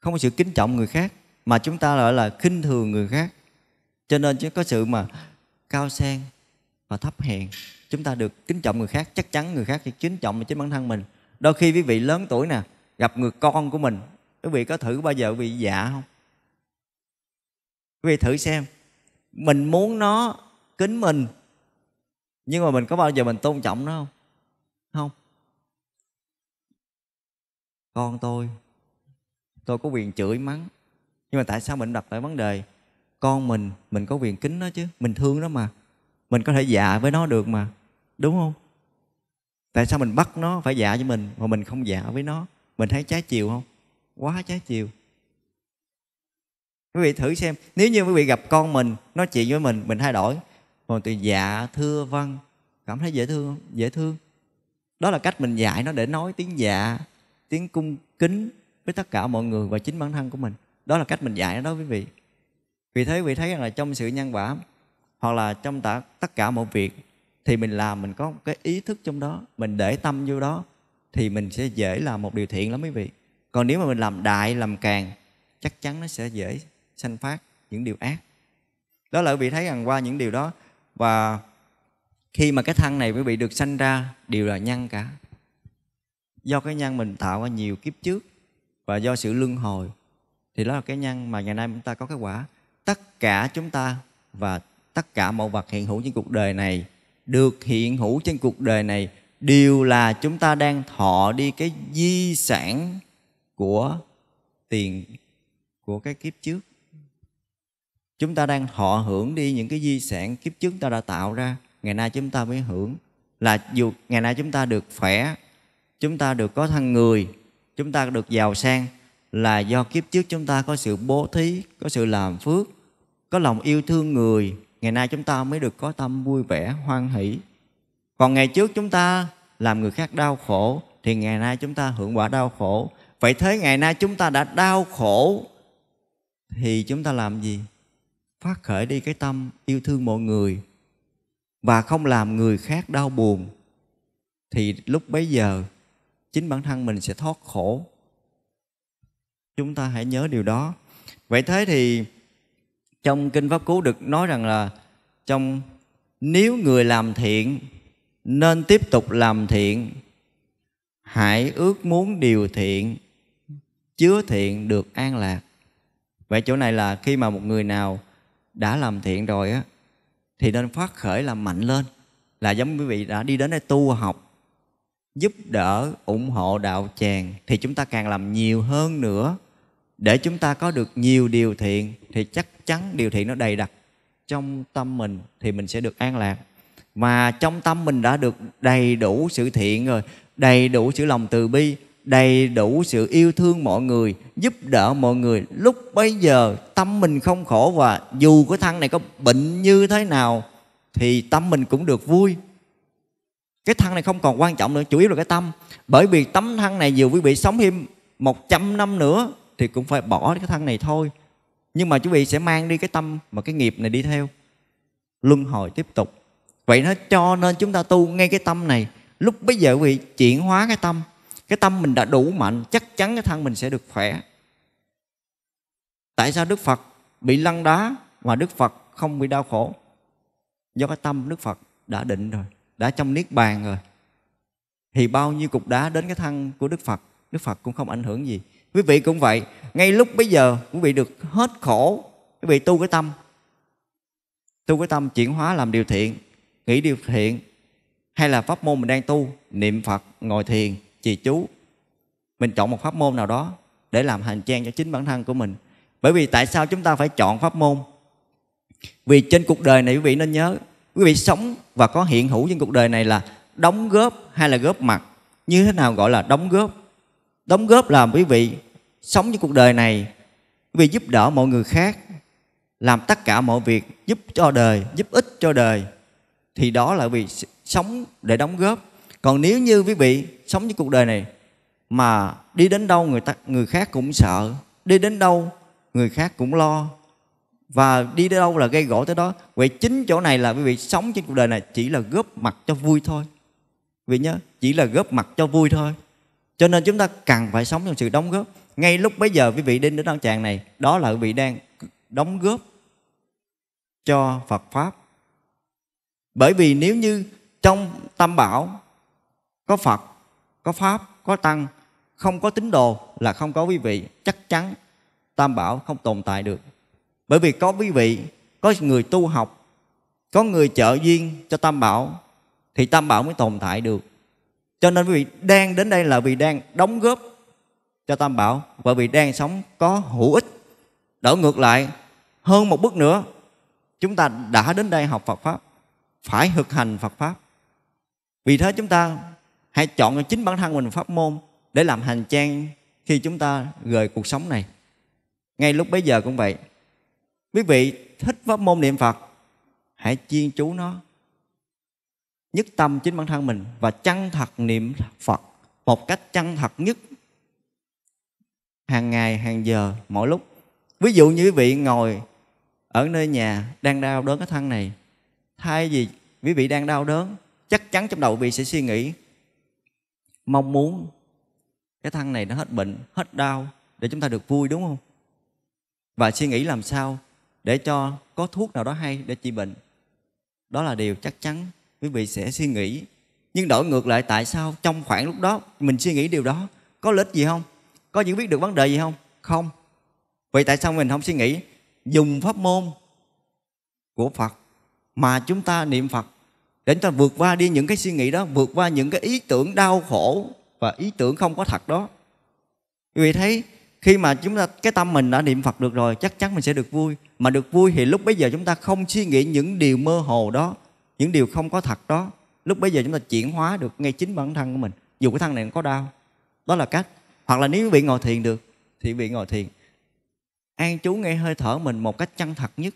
không có sự kính trọng người khác mà chúng ta gọi là khinh thường người khác cho nên chứ có sự mà cao sang và thấp hèn chúng ta được kính trọng người khác chắc chắn người khác sẽ kính trọng chính bản thân mình đôi khi quý vị lớn tuổi nè gặp người con của mình quý vị có thử bao giờ bị dạ không quý vị thử xem mình muốn nó kính mình nhưng mà mình có bao giờ mình tôn trọng nó không không con tôi tôi có quyền chửi mắng nhưng mà tại sao mình đặt lại vấn đề con mình mình có quyền kính nó chứ mình thương nó mà mình có thể dạ với nó được mà đúng không tại sao mình bắt nó phải dạ với mình mà mình không dạ với nó mình thấy trái chiều không quá trái chiều quý vị thử xem nếu như quý vị gặp con mình nói chuyện với mình mình thay đổi còn từ dạ thưa văn vâng. cảm thấy dễ thương không dễ thương đó là cách mình dạy nó để nói tiếng dạ tiếng cung kính với tất cả mọi người và chính bản thân của mình đó là cách mình dạy nó đó quý vị vì thế quý vị thấy rằng là trong sự nhân quả hoặc là trong tất cả mọi việc thì mình làm mình có một cái ý thức trong đó mình để tâm vô đó thì mình sẽ dễ làm một điều thiện lắm quý vị còn nếu mà mình làm đại làm càng chắc chắn nó sẽ dễ sanh phát những điều ác đó là quý vị thấy rằng qua những điều đó và khi mà cái thân này quý vị được sanh ra đều là nhân cả do cái nhân mình tạo ra nhiều kiếp trước và do sự luân hồi thì đó là cái nhân mà ngày nay chúng ta có cái quả tất cả chúng ta và tất cả mọi vật hiện hữu trên cuộc đời này được hiện hữu trên cuộc đời này đều là chúng ta đang thọ đi cái di sản của tiền của cái kiếp trước chúng ta đang thọ hưởng đi những cái di sản kiếp trước ta đã tạo ra ngày nay chúng ta mới hưởng là dù ngày nay chúng ta được khỏe chúng ta được có thân người chúng ta được giàu sang là do kiếp trước chúng ta có sự bố thí có sự làm phước có lòng yêu thương người ngày nay chúng ta mới được có tâm vui vẻ hoan hỷ còn ngày trước chúng ta làm người khác đau khổ thì ngày nay chúng ta hưởng quả đau khổ vậy thế ngày nay chúng ta đã đau khổ thì chúng ta làm gì phát khởi đi cái tâm yêu thương mọi người và không làm người khác đau buồn thì lúc bấy giờ chính bản thân mình sẽ thoát khổ chúng ta hãy nhớ điều đó vậy thế thì trong kinh pháp cú được nói rằng là trong nếu người làm thiện nên tiếp tục làm thiện hãy ước muốn điều thiện chứa thiện được an lạc vậy chỗ này là khi mà một người nào đã làm thiện rồi á thì nên phát khởi làm mạnh lên là giống quý vị đã đi đến đây tu học giúp đỡ ủng hộ đạo tràng thì chúng ta càng làm nhiều hơn nữa để chúng ta có được nhiều điều thiện thì chắc chắn điều thiện nó đầy đặc trong tâm mình thì mình sẽ được an lạc và trong tâm mình đã được đầy đủ sự thiện rồi đầy đủ sự lòng từ bi đầy đủ sự yêu thương mọi người giúp đỡ mọi người lúc bấy giờ tâm mình không khổ và dù cái thân này có bệnh như thế nào thì tâm mình cũng được vui cái thân này không còn quan trọng nữa chủ yếu là cái tâm bởi vì tấm thân này dù quý vị sống thêm 100 năm nữa thì cũng phải bỏ cái thân này thôi nhưng mà quý vị sẽ mang đi cái tâm mà cái nghiệp này đi theo luân hồi tiếp tục vậy nó cho nên chúng ta tu ngay cái tâm này lúc bây giờ quý vị chuyển hóa cái tâm cái tâm mình đã đủ mạnh chắc chắn cái thân mình sẽ được khỏe tại sao đức phật bị lăn đá mà đức phật không bị đau khổ do cái tâm đức phật đã định rồi đã trong niết bàn rồi thì bao nhiêu cục đá đến cái thân của đức phật đức phật cũng không ảnh hưởng gì quý vị cũng vậy ngay lúc bây giờ quý vị được hết khổ quý vị tu cái tâm tu cái tâm chuyển hóa làm điều thiện nghĩ điều thiện hay là pháp môn mình đang tu niệm phật ngồi thiền trì chú mình chọn một pháp môn nào đó để làm hành trang cho chính bản thân của mình bởi vì tại sao chúng ta phải chọn pháp môn vì trên cuộc đời này quý vị nên nhớ quý vị sống và có hiện hữu trên cuộc đời này là đóng góp hay là góp mặt như thế nào gọi là đóng góp đóng góp là quý vị sống trên cuộc đời này quý vị giúp đỡ mọi người khác làm tất cả mọi việc giúp cho đời giúp ích cho đời thì đó là vì sống để đóng góp còn nếu như quý vị sống với cuộc đời này mà đi đến đâu người ta người khác cũng sợ đi đến đâu người khác cũng lo và đi đến đâu là gây gỗ tới đó vậy chính chỗ này là quý vị sống trên cuộc đời này chỉ là góp mặt cho vui thôi vì nhớ chỉ là góp mặt cho vui thôi cho nên chúng ta cần phải sống trong sự đóng góp ngay lúc bấy giờ quý vị đến đến đoạn tràng này đó là quý vị đang đóng góp cho Phật pháp bởi vì nếu như trong tam bảo có phật có pháp có tăng không có tín đồ là không có quý vị chắc chắn tam bảo không tồn tại được bởi vì có quý vị có người tu học có người trợ duyên cho tam bảo thì tam bảo mới tồn tại được cho nên quý vị đang đến đây là vì đang đóng góp cho tam bảo và vì đang sống có hữu ích đổi ngược lại hơn một bước nữa chúng ta đã đến đây học phật pháp phải thực hành Phật Pháp. Vì thế chúng ta hãy chọn cho chính bản thân mình pháp môn để làm hành trang khi chúng ta rời cuộc sống này. Ngay lúc bấy giờ cũng vậy. Quý vị thích pháp môn niệm Phật, hãy chuyên chú nó. Nhất tâm chính bản thân mình và chân thật niệm Phật một cách chân thật nhất hàng ngày, hàng giờ, mỗi lúc. Ví dụ như quý vị ngồi ở nơi nhà đang đau đớn cái thân này thay vì quý vị đang đau đớn chắc chắn trong đầu quý vị sẽ suy nghĩ mong muốn cái thân này nó hết bệnh hết đau để chúng ta được vui đúng không và suy nghĩ làm sao để cho có thuốc nào đó hay để trị bệnh đó là điều chắc chắn quý vị sẽ suy nghĩ nhưng đổi ngược lại tại sao trong khoảng lúc đó mình suy nghĩ điều đó có lợi ích gì không có những biết được vấn đề gì không không vậy tại sao mình không suy nghĩ dùng pháp môn của phật mà chúng ta niệm Phật để chúng ta vượt qua đi những cái suy nghĩ đó vượt qua những cái ý tưởng đau khổ và ý tưởng không có thật đó quý vị thấy khi mà chúng ta cái tâm mình đã niệm Phật được rồi chắc chắn mình sẽ được vui mà được vui thì lúc bây giờ chúng ta không suy nghĩ những điều mơ hồ đó những điều không có thật đó lúc bây giờ chúng ta chuyển hóa được ngay chính bản thân của mình dù cái thân này có đau đó là cách hoặc là nếu quý vị ngồi thiền được thì quý vị ngồi thiền an trú ngay hơi thở mình một cách chân thật nhất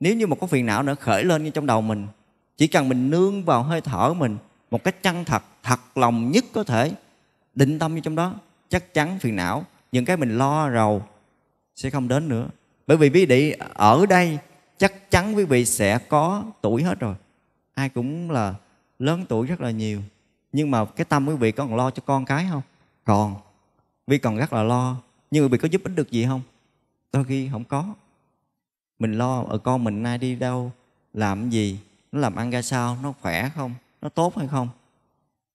nếu như một có phiền não nữa khởi lên như trong đầu mình chỉ cần mình nương vào hơi thở mình một cách chân thật thật lòng nhất có thể định tâm như trong đó chắc chắn phiền não những cái mình lo rầu sẽ không đến nữa bởi vì quý vị ở đây chắc chắn quý vị sẽ có tuổi hết rồi ai cũng là lớn tuổi rất là nhiều nhưng mà cái tâm quý vị có còn lo cho con cái không còn vì còn rất là lo nhưng quý vị có giúp ích được gì không đôi khi không có mình lo ở ờ, con mình nay đi đâu làm gì nó làm ăn ra sao nó khỏe không nó tốt hay không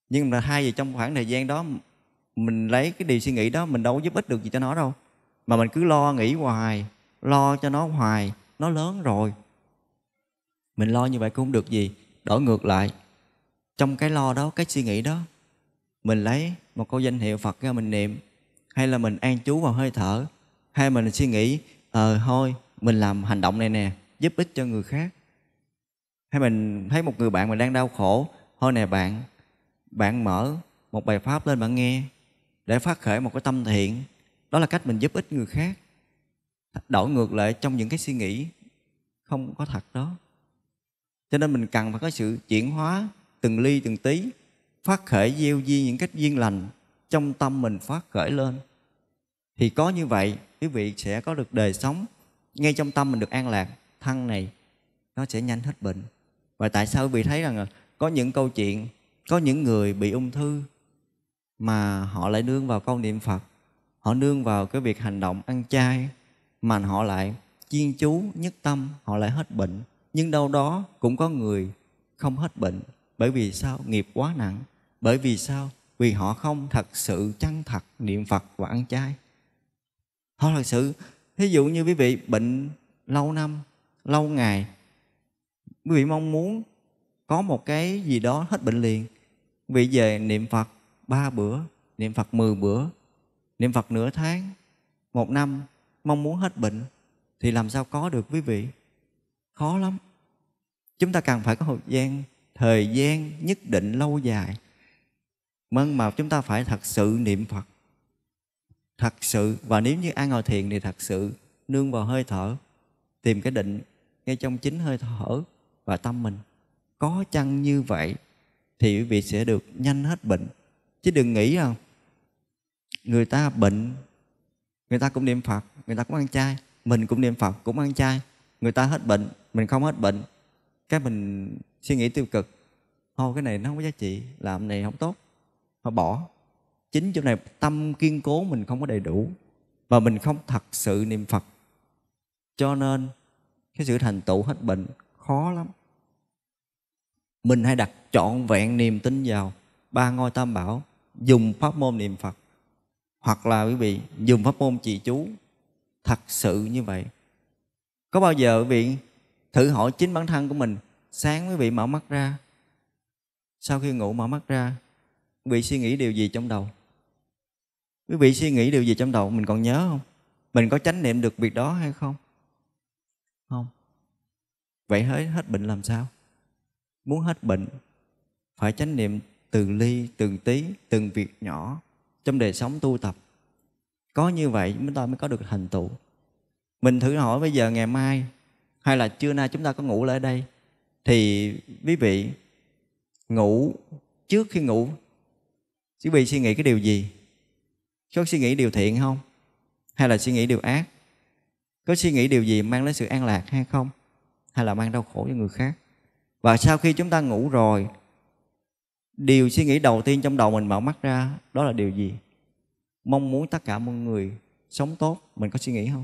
nhưng mà hai gì trong khoảng thời gian đó mình lấy cái điều suy nghĩ đó mình đâu có giúp ích được gì cho nó đâu mà mình cứ lo nghĩ hoài lo cho nó hoài nó lớn rồi mình lo như vậy cũng không được gì đổi ngược lại trong cái lo đó cái suy nghĩ đó mình lấy một câu danh hiệu phật ra mình niệm hay là mình an chú vào hơi thở hay mình suy nghĩ ờ thôi mình làm hành động này nè giúp ích cho người khác hay mình thấy một người bạn mình đang đau khổ thôi nè bạn bạn mở một bài pháp lên bạn nghe để phát khởi một cái tâm thiện đó là cách mình giúp ích người khác đổi ngược lại trong những cái suy nghĩ không có thật đó cho nên mình cần phải có sự chuyển hóa từng ly từng tí phát khởi gieo duyên những cách duyên lành trong tâm mình phát khởi lên thì có như vậy quý vị sẽ có được đời sống ngay trong tâm mình được an lạc thân này nó sẽ nhanh hết bệnh và tại sao vì thấy rằng có những câu chuyện có những người bị ung thư mà họ lại nương vào câu niệm phật họ nương vào cái việc hành động ăn chay mà họ lại chuyên chú nhất tâm họ lại hết bệnh nhưng đâu đó cũng có người không hết bệnh bởi vì sao nghiệp quá nặng bởi vì sao vì họ không thật sự chân thật niệm phật và ăn chay họ thật sự thí dụ như quý vị bệnh lâu năm lâu ngày quý vị mong muốn có một cái gì đó hết bệnh liền quý vị về niệm phật ba bữa niệm phật mười bữa niệm phật nửa tháng một năm mong muốn hết bệnh thì làm sao có được quý vị khó lắm chúng ta cần phải có thời gian thời gian nhất định lâu dài mân mà chúng ta phải thật sự niệm phật thật sự và nếu như ăn ngồi thiền thì thật sự nương vào hơi thở tìm cái định ngay trong chính hơi thở và tâm mình có chăng như vậy thì quý vị sẽ được nhanh hết bệnh chứ đừng nghĩ không người ta bệnh người ta cũng niệm phật người ta cũng ăn chay mình cũng niệm phật cũng ăn chay người ta hết bệnh mình không hết bệnh cái mình suy nghĩ tiêu cực thôi cái này nó không có giá trị làm này không tốt họ bỏ chính chỗ này tâm kiên cố mình không có đầy đủ và mình không thật sự niệm phật cho nên cái sự thành tựu hết bệnh khó lắm mình hãy đặt trọn vẹn niềm tin vào ba ngôi tam bảo dùng pháp môn niệm phật hoặc là quý vị dùng pháp môn trì chú thật sự như vậy có bao giờ quý vị thử hỏi chính bản thân của mình sáng quý vị mở mắt ra sau khi ngủ mở mắt ra quý vị suy nghĩ điều gì trong đầu quý vị suy nghĩ điều gì trong đầu mình còn nhớ không mình có tránh niệm được việc đó hay không không vậy hết hết bệnh làm sao muốn hết bệnh phải chánh niệm từng ly từng tí từng việc nhỏ trong đời sống tu tập có như vậy chúng ta mới có được thành tựu mình thử hỏi bây giờ ngày mai hay là trưa nay chúng ta có ngủ lại đây thì quý vị ngủ trước khi ngủ quý vị suy nghĩ cái điều gì có suy nghĩ điều thiện không? Hay là suy nghĩ điều ác? Có suy nghĩ điều gì mang đến sự an lạc hay không? Hay là mang đau khổ cho người khác? Và sau khi chúng ta ngủ rồi Điều suy nghĩ đầu tiên trong đầu mình mở mắt ra Đó là điều gì? Mong muốn tất cả mọi người sống tốt Mình có suy nghĩ không?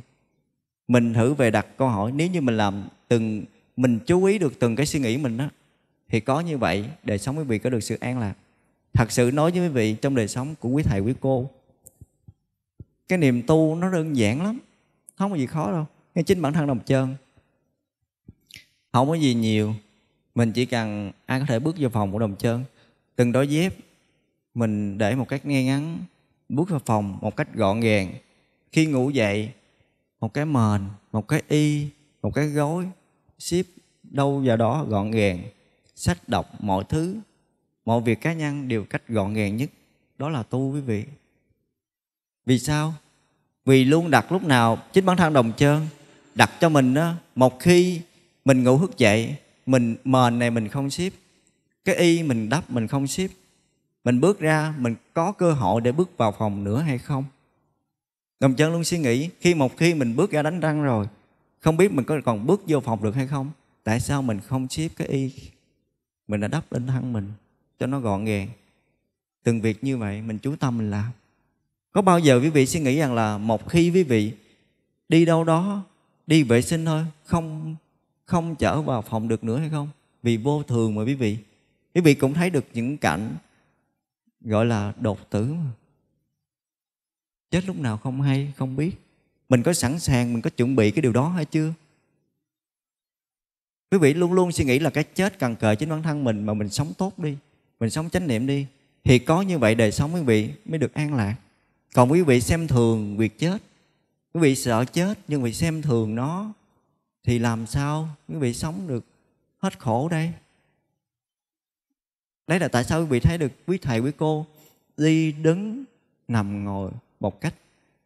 Mình thử về đặt câu hỏi Nếu như mình làm từng Mình chú ý được từng cái suy nghĩ mình đó Thì có như vậy đời sống quý vị có được sự an lạc Thật sự nói với quý vị Trong đời sống của quý thầy quý cô cái niềm tu nó đơn giản lắm không có gì khó đâu ngay chính bản thân đồng chân không có gì nhiều mình chỉ cần ai có thể bước vào phòng của đồng chân từng đôi dép mình để một cách ngay ngắn bước vào phòng một cách gọn gàng khi ngủ dậy một cái mền một cái y một cái gối xếp đâu vào đó gọn gàng sách đọc mọi thứ mọi việc cá nhân đều cách gọn gàng nhất đó là tu quý vị vì sao? Vì luôn đặt lúc nào chính bản thân đồng trơn đặt cho mình đó, một khi mình ngủ thức dậy, mình mền này mình không ship, cái y mình đắp mình không ship. Mình bước ra mình có cơ hội để bước vào phòng nữa hay không? Đồng chân luôn suy nghĩ khi một khi mình bước ra đánh răng rồi không biết mình có còn bước vô phòng được hay không? Tại sao mình không ship cái y mình đã đắp lên thân mình cho nó gọn gàng? Từng việc như vậy mình chú tâm mình làm có bao giờ quý vị suy nghĩ rằng là một khi quý vị đi đâu đó đi vệ sinh thôi không không trở vào phòng được nữa hay không vì vô thường mà quý vị quý vị cũng thấy được những cảnh gọi là đột tử mà. chết lúc nào không hay không biết mình có sẵn sàng mình có chuẩn bị cái điều đó hay chưa quý vị luôn luôn suy nghĩ là cái chết cần cờ chính bản thân mình mà mình sống tốt đi mình sống chánh niệm đi thì có như vậy đời sống quý vị mới được an lạc còn quý vị xem thường việc chết quý vị sợ chết nhưng quý vị xem thường nó thì làm sao quý vị sống được hết khổ đây đấy là tại sao quý vị thấy được quý thầy quý cô đi đứng nằm ngồi một cách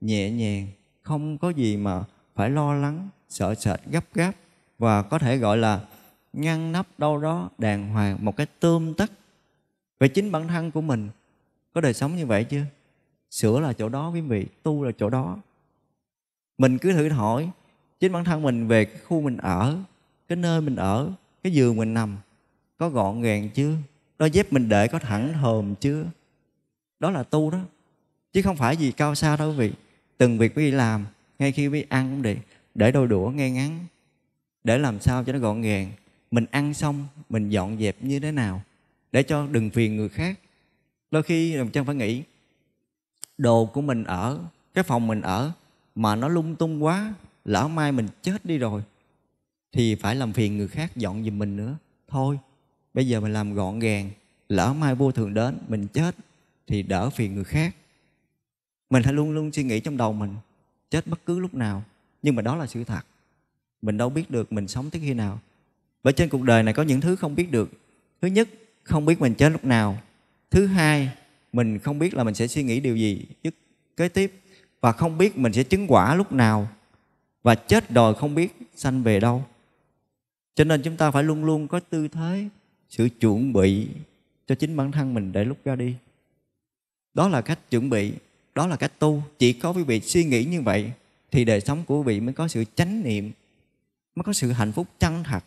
nhẹ nhàng không có gì mà phải lo lắng sợ sệt gấp gáp và có thể gọi là ngăn nắp đâu đó đàng hoàng một cái tươm tất về chính bản thân của mình có đời sống như vậy chưa sửa là chỗ đó quý vị tu là chỗ đó mình cứ thử hỏi chính bản thân mình về cái khu mình ở cái nơi mình ở cái giường mình nằm có gọn gàng chưa đôi dép mình để có thẳng thòm chưa đó là tu đó chứ không phải gì cao xa đâu quý vị từng việc quý vị làm ngay khi quý vị ăn cũng để để đôi đũa ngay ngắn để làm sao cho nó gọn gàng mình ăn xong mình dọn dẹp như thế nào để cho đừng phiền người khác đôi khi làm chân phải nghĩ đồ của mình ở cái phòng mình ở mà nó lung tung quá lỡ mai mình chết đi rồi thì phải làm phiền người khác dọn giùm mình nữa thôi bây giờ mình làm gọn gàng lỡ mai vô thường đến mình chết thì đỡ phiền người khác mình hãy luôn luôn suy nghĩ trong đầu mình chết bất cứ lúc nào nhưng mà đó là sự thật mình đâu biết được mình sống tới khi nào bởi trên cuộc đời này có những thứ không biết được thứ nhất không biết mình chết lúc nào thứ hai mình không biết là mình sẽ suy nghĩ điều gì nhất kế tiếp và không biết mình sẽ chứng quả lúc nào và chết đời không biết sanh về đâu cho nên chúng ta phải luôn luôn có tư thế sự chuẩn bị cho chính bản thân mình để lúc ra đi đó là cách chuẩn bị đó là cách tu chỉ có quý vị suy nghĩ như vậy thì đời sống của quý vị mới có sự chánh niệm mới có sự hạnh phúc chân thật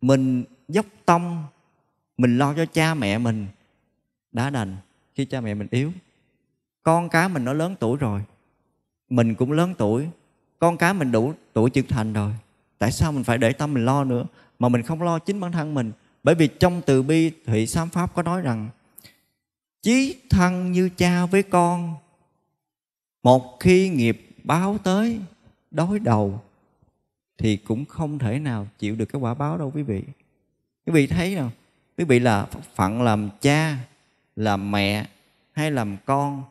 mình dốc tâm, mình lo cho cha mẹ mình đã đành khi cha mẹ mình yếu con cái mình nó lớn tuổi rồi mình cũng lớn tuổi con cái mình đủ tuổi trưởng thành rồi tại sao mình phải để tâm mình lo nữa mà mình không lo chính bản thân mình bởi vì trong từ bi thị sám pháp có nói rằng chí thân như cha với con một khi nghiệp báo tới đối đầu thì cũng không thể nào chịu được cái quả báo đâu quý vị quý vị thấy không? quý vị là phận làm cha làm mẹ hay làm con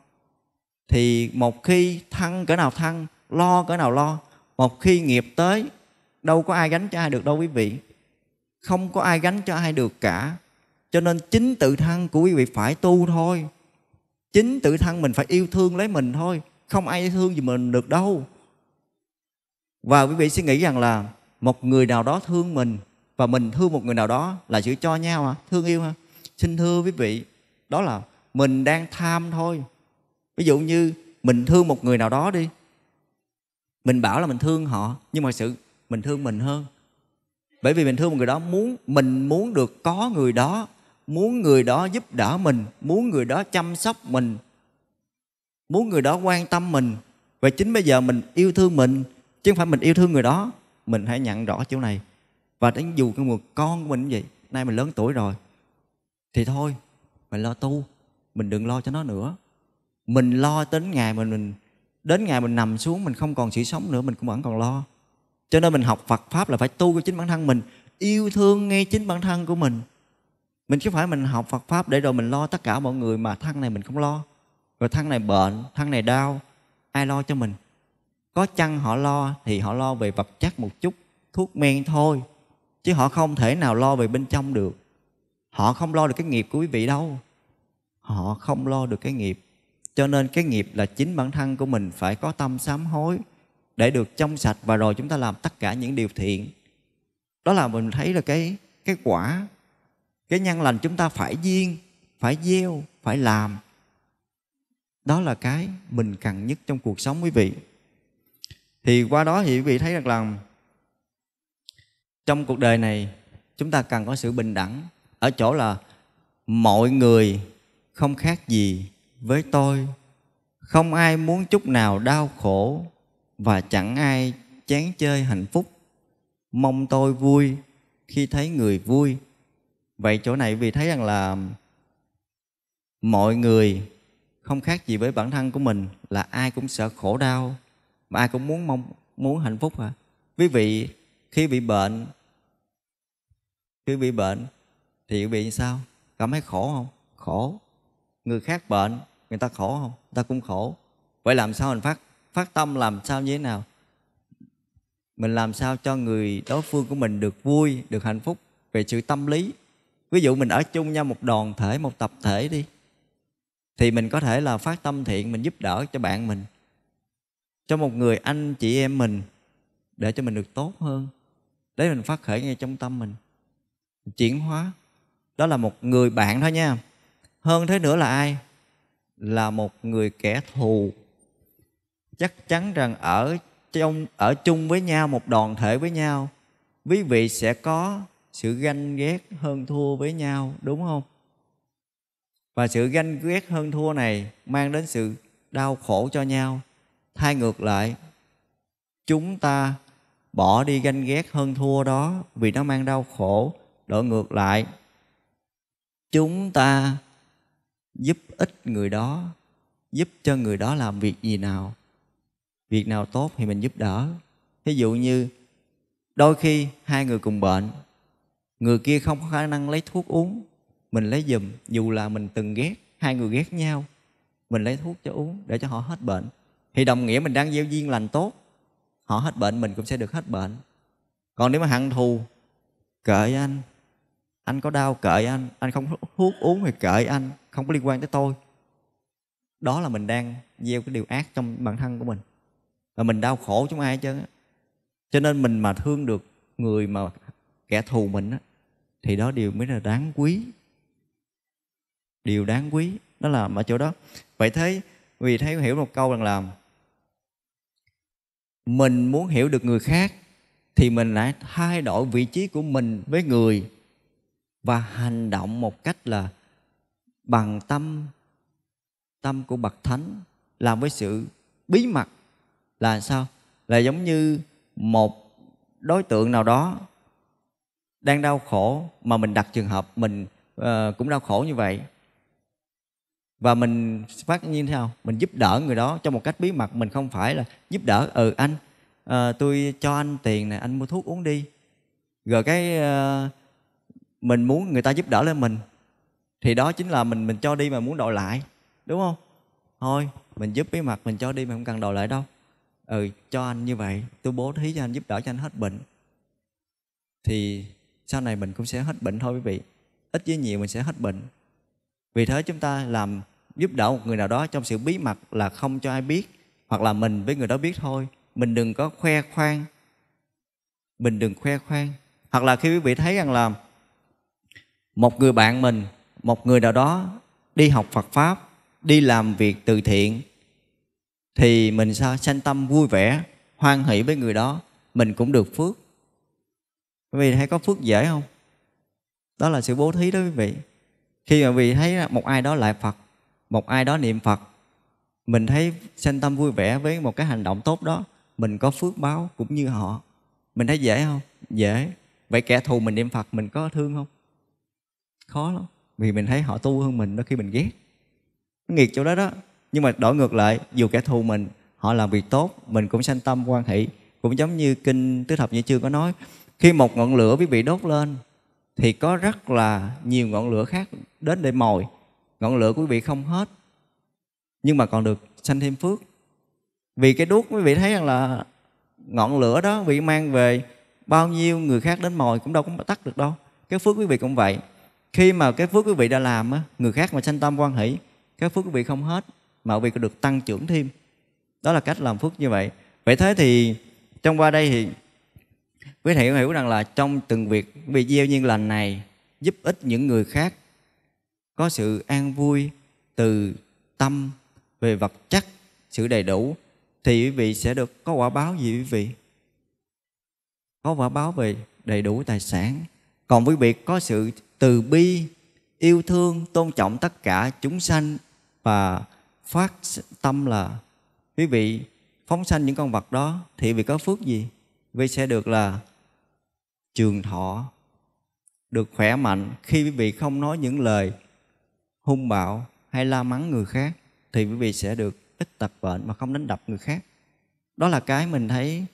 thì một khi thân cỡ nào thân lo cỡ nào lo một khi nghiệp tới đâu có ai gánh cho ai được đâu quý vị không có ai gánh cho ai được cả cho nên chính tự thân của quý vị phải tu thôi chính tự thân mình phải yêu thương lấy mình thôi không ai yêu thương gì mình được đâu và quý vị suy nghĩ rằng là một người nào đó thương mình và mình thương một người nào đó là sự cho nhau à? thương yêu hả à? xin thưa quý vị đó là mình đang tham thôi ví dụ như mình thương một người nào đó đi mình bảo là mình thương họ nhưng mà sự mình thương mình hơn bởi vì mình thương một người đó muốn mình muốn được có người đó muốn người đó giúp đỡ mình muốn người đó chăm sóc mình muốn người đó quan tâm mình và chính bây giờ mình yêu thương mình chứ không phải mình yêu thương người đó mình hãy nhận rõ chỗ này và đến dù cái người con của mình như vậy nay mình lớn tuổi rồi thì thôi mình lo tu mình đừng lo cho nó nữa mình lo đến ngày mình mình đến ngày mình nằm xuống mình không còn sự sống nữa mình cũng vẫn còn lo cho nên mình học Phật pháp là phải tu cho chính bản thân mình yêu thương ngay chính bản thân của mình mình chứ phải mình học Phật pháp để rồi mình lo tất cả mọi người mà thân này mình không lo rồi thân này bệnh thân này đau ai lo cho mình có chăng họ lo thì họ lo về vật chất một chút thuốc men thôi chứ họ không thể nào lo về bên trong được họ không lo được cái nghiệp của quý vị đâu họ không lo được cái nghiệp cho nên cái nghiệp là chính bản thân của mình phải có tâm sám hối để được trong sạch và rồi chúng ta làm tất cả những điều thiện đó là mình thấy là cái cái quả cái nhân lành chúng ta phải duyên phải gieo phải làm đó là cái mình cần nhất trong cuộc sống quý vị thì qua đó thì quý vị thấy rằng là trong cuộc đời này chúng ta cần có sự bình đẳng ở chỗ là mọi người không khác gì với tôi không ai muốn chút nào đau khổ và chẳng ai chán chơi hạnh phúc mong tôi vui khi thấy người vui vậy chỗ này vì thấy rằng là mọi người không khác gì với bản thân của mình là ai cũng sợ khổ đau mà ai cũng muốn mong muốn hạnh phúc hả quý vị khi bị bệnh khi bị bệnh thì bị sao cảm thấy khổ không khổ người khác bệnh người ta khổ không người ta cũng khổ vậy làm sao mình phát phát tâm làm sao như thế nào mình làm sao cho người đối phương của mình được vui được hạnh phúc về sự tâm lý ví dụ mình ở chung nhau một đoàn thể một tập thể đi thì mình có thể là phát tâm thiện mình giúp đỡ cho bạn mình cho một người anh chị em mình để cho mình được tốt hơn để mình phát khởi ngay trong tâm mình chuyển hóa đó là một người bạn thôi nha hơn thế nữa là ai là một người kẻ thù chắc chắn rằng ở trong ở chung với nhau một đoàn thể với nhau quý vị sẽ có sự ganh ghét hơn thua với nhau đúng không và sự ganh ghét hơn thua này mang đến sự đau khổ cho nhau thay ngược lại chúng ta bỏ đi ganh ghét hơn thua đó vì nó mang đau khổ đổi ngược lại chúng ta giúp ích người đó giúp cho người đó làm việc gì nào việc nào tốt thì mình giúp đỡ ví dụ như đôi khi hai người cùng bệnh người kia không có khả năng lấy thuốc uống mình lấy giùm dù là mình từng ghét hai người ghét nhau mình lấy thuốc cho uống để cho họ hết bệnh thì đồng nghĩa mình đang gieo duyên lành tốt họ hết bệnh mình cũng sẽ được hết bệnh còn nếu mà hận thù kệ anh anh có đau kệ anh anh không hút uống thì kệ anh không có liên quan tới tôi đó là mình đang gieo cái điều ác trong bản thân của mình và mình đau khổ chúng ai chứ cho nên mình mà thương được người mà kẻ thù mình á, thì đó điều mới là đáng quý điều đáng quý đó là ở chỗ đó vậy thế vì thấy hiểu một câu rằng là mình muốn hiểu được người khác thì mình lại thay đổi vị trí của mình với người và hành động một cách là bằng tâm tâm của bậc thánh làm với sự bí mật là sao là giống như một đối tượng nào đó đang đau khổ mà mình đặt trường hợp mình uh, cũng đau khổ như vậy và mình phát như thế nào mình giúp đỡ người đó trong một cách bí mật mình không phải là giúp đỡ ừ anh uh, tôi cho anh tiền này anh mua thuốc uống đi rồi cái uh, mình muốn người ta giúp đỡ lên mình thì đó chính là mình mình cho đi mà muốn đòi lại đúng không thôi mình giúp cái mặt mình cho đi mà không cần đòi lại đâu ừ cho anh như vậy tôi bố thí cho anh giúp đỡ cho anh hết bệnh thì sau này mình cũng sẽ hết bệnh thôi quý vị ít với nhiều mình sẽ hết bệnh vì thế chúng ta làm giúp đỡ một người nào đó trong sự bí mật là không cho ai biết hoặc là mình với người đó biết thôi mình đừng có khoe khoang mình đừng khoe khoang hoặc là khi quý vị thấy rằng là một người bạn mình một người nào đó đi học phật pháp đi làm việc từ thiện thì mình sao sanh tâm vui vẻ hoan hỷ với người đó mình cũng được phước quý vị thấy có phước dễ không đó là sự bố thí đó quý vị khi mà vị thấy một ai đó lại phật một ai đó niệm phật mình thấy sanh tâm vui vẻ với một cái hành động tốt đó mình có phước báo cũng như họ mình thấy dễ không dễ vậy kẻ thù mình niệm phật mình có thương không khó lắm vì mình thấy họ tu hơn mình đó khi mình ghét nó nghiệt chỗ đó đó nhưng mà đổi ngược lại dù kẻ thù mình họ làm việc tốt mình cũng sanh tâm quan hỷ cũng giống như kinh tứ thập như chưa có nói khi một ngọn lửa quý vị đốt lên thì có rất là nhiều ngọn lửa khác đến để mồi ngọn lửa của quý vị không hết nhưng mà còn được sanh thêm phước vì cái đuốc quý vị thấy rằng là ngọn lửa đó quý vị mang về bao nhiêu người khác đến mồi cũng đâu có tắt được đâu cái phước quý vị cũng vậy khi mà cái phước quý vị đã làm á, người khác mà sanh tâm quan hỷ cái phước quý vị không hết mà quý vị được tăng trưởng thêm đó là cách làm phước như vậy vậy thế thì trong qua đây thì quý thầy hiểu rằng là trong từng việc quý vị gieo nhiên lành này giúp ích những người khác có sự an vui từ tâm về vật chất sự đầy đủ thì quý vị sẽ được có quả báo gì quý vị có quả báo về đầy đủ tài sản còn quý vị có sự từ bi yêu thương tôn trọng tất cả chúng sanh và phát tâm là quý vị phóng sanh những con vật đó thì vì có phước gì vì sẽ được là trường thọ được khỏe mạnh khi quý vị không nói những lời hung bạo hay la mắng người khác thì quý vị sẽ được ít tật bệnh mà không đánh đập người khác đó là cái mình thấy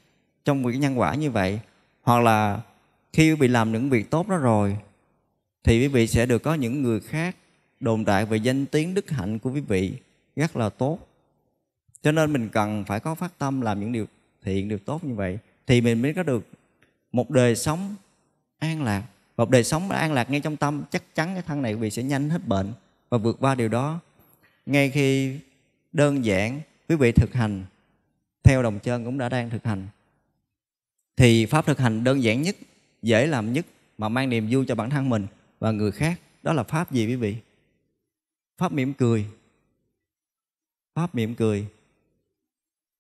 trong việc nhân quả như vậy hoặc là khi quý vị làm những việc tốt đó rồi thì quý vị sẽ được có những người khác đồn đại về danh tiếng đức hạnh của quý vị rất là tốt cho nên mình cần phải có phát tâm làm những điều thiện điều tốt như vậy thì mình mới có được một đời sống an lạc một đời sống an lạc ngay trong tâm chắc chắn cái thân này quý vị sẽ nhanh hết bệnh và vượt qua điều đó ngay khi đơn giản quý vị thực hành theo đồng chân cũng đã đang thực hành thì pháp thực hành đơn giản nhất dễ làm nhất mà mang niềm vui cho bản thân mình và người khác đó là pháp gì quý vị pháp mỉm cười pháp mỉm cười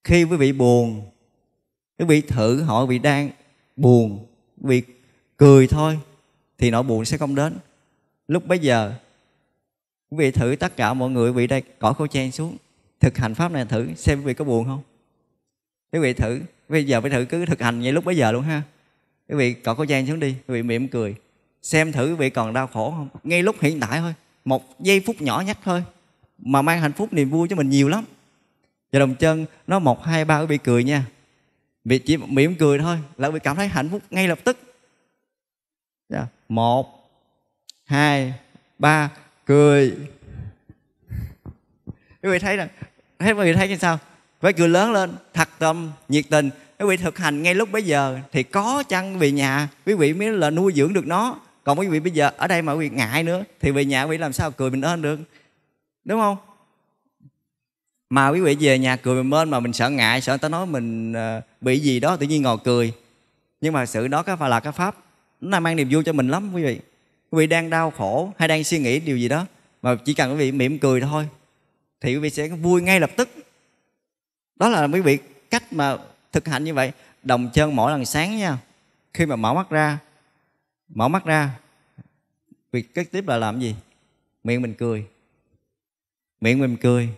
khi quý vị buồn quý vị thử hỏi quý vị đang buồn quý cười thôi thì nỗi buồn sẽ không đến lúc bấy giờ quý vị thử tất cả mọi người quý vị đây cởi khẩu trang xuống thực hành pháp này thử xem quý vị có buồn không quý vị thử bây giờ phải thử cứ thực hành như lúc bấy giờ luôn ha quý vị cởi khẩu trang xuống đi quý vị mỉm cười xem thử vị còn đau khổ không ngay lúc hiện tại thôi một giây phút nhỏ nhất thôi mà mang hạnh phúc niềm vui cho mình nhiều lắm và đồng chân nó một hai ba bị cười nha bị chỉ mỉm cười thôi là bị cảm thấy hạnh phúc ngay lập tức yeah. Dạ, một hai ba cười quý vị thấy rằng thấy quý vị thấy như sao phải cười lớn lên thật tâm nhiệt tình quý vị thực hành ngay lúc bấy giờ thì có chăng vì nhà quý vị mới là nuôi dưỡng được nó còn quý vị bây giờ ở đây mà quý vị ngại nữa thì về nhà quý vị làm sao cười mình ơn được đúng không mà quý vị về nhà cười mình bên mà mình sợ ngại sợ người ta nói mình ờ, bị gì đó tự nhiên ngồi cười nhưng mà sự đó cái phải là cái pháp nó mang niềm vui cho mình lắm quý vị quý vị đang đau khổ hay đang suy nghĩ điều gì đó mà chỉ cần quý vị mỉm cười thôi thì quý vị sẽ vui ngay lập tức đó là quý vị cách mà thực hành như vậy đồng chân mỗi lần sáng nha khi mà mở mắt ra mở mắt ra việc kế tiếp là làm gì miệng mình cười miệng mình cười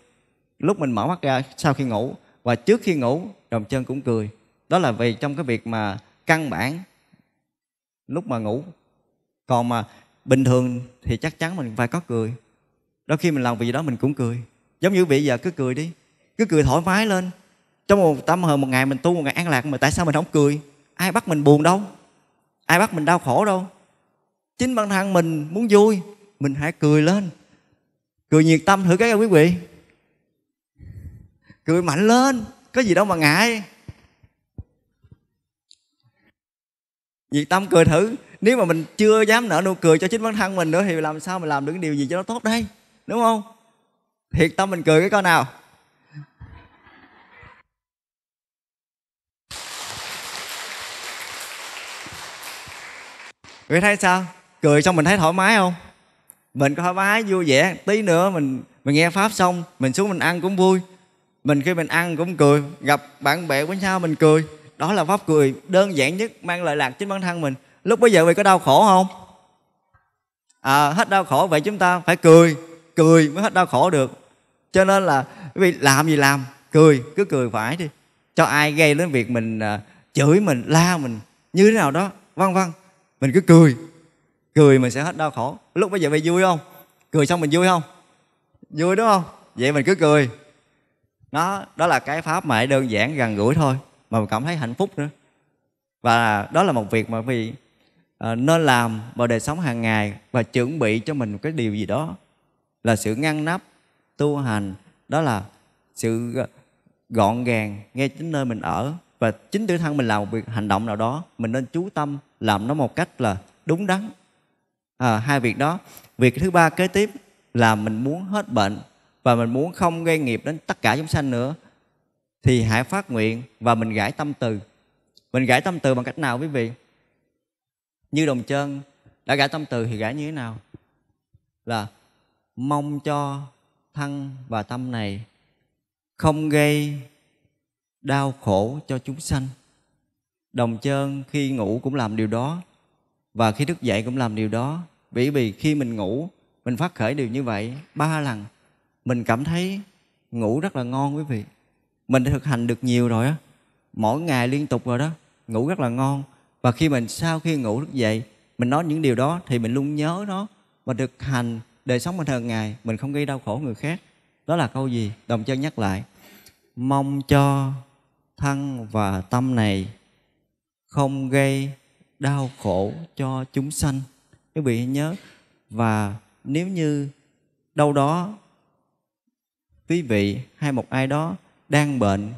lúc mình mở mắt ra sau khi ngủ và trước khi ngủ đồng chân cũng cười đó là vì trong cái việc mà căn bản lúc mà ngủ còn mà bình thường thì chắc chắn mình phải có cười đôi khi mình làm việc gì đó mình cũng cười giống như bây giờ cứ cười đi cứ cười thoải mái lên trong một tâm hồn một ngày mình tu một ngày an lạc mà tại sao mình không cười ai bắt mình buồn đâu ai bắt mình đau khổ đâu chính bản thân mình muốn vui mình hãy cười lên cười nhiệt tâm thử cái quý vị cười mạnh lên có gì đâu mà ngại nhiệt tâm cười thử nếu mà mình chưa dám nở nụ cười cho chính bản thân mình nữa thì làm sao mình làm được điều gì cho nó tốt đây đúng không thiệt tâm mình cười cái con nào Quý thấy sao? Cười xong mình thấy thoải mái không? Mình có thoải mái, vui vẻ. Tí nữa mình mình nghe Pháp xong, mình xuống mình ăn cũng vui. Mình khi mình ăn cũng cười, gặp bạn bè của nhau mình cười. Đó là Pháp cười đơn giản nhất, mang lợi lạc chính bản thân mình. Lúc bây giờ mình có đau khổ không? À, hết đau khổ vậy chúng ta phải cười, cười mới hết đau khổ được. Cho nên là vì làm gì làm, cười, cứ cười phải đi. Cho ai gây đến việc mình uh, chửi mình, la mình như thế nào đó, vân vân mình cứ cười cười mình sẽ hết đau khổ lúc bây giờ mình vui không cười xong mình vui không vui đúng không vậy mình cứ cười nó đó là cái pháp mà đơn giản gần gũi thôi mà mình cảm thấy hạnh phúc nữa và đó là một việc mà vì uh, nên làm vào đời sống hàng ngày và chuẩn bị cho mình một cái điều gì đó là sự ngăn nắp tu hành đó là sự gọn gàng ngay chính nơi mình ở và chính tự thân mình làm một việc hành động nào đó mình nên chú tâm làm nó một cách là đúng đắn à, hai việc đó việc thứ ba kế tiếp là mình muốn hết bệnh và mình muốn không gây nghiệp đến tất cả chúng sanh nữa thì hãy phát nguyện và mình gãi tâm từ mình gãi tâm từ bằng cách nào quý vị như đồng chân đã gãi tâm từ thì gãi như thế nào là mong cho thân và tâm này không gây đau khổ cho chúng sanh đồng chân khi ngủ cũng làm điều đó và khi thức dậy cũng làm điều đó bởi vì khi mình ngủ mình phát khởi điều như vậy ba lần mình cảm thấy ngủ rất là ngon quý vị mình đã thực hành được nhiều rồi á mỗi ngày liên tục rồi đó ngủ rất là ngon và khi mình sau khi ngủ thức dậy mình nói những điều đó thì mình luôn nhớ nó và thực hành đời sống mình hàng ngày mình không gây đau khổ người khác đó là câu gì đồng chân nhắc lại mong cho thân và tâm này không gây đau khổ cho chúng sanh quý vị nhớ và nếu như đâu đó quý vị hay một ai đó đang bệnh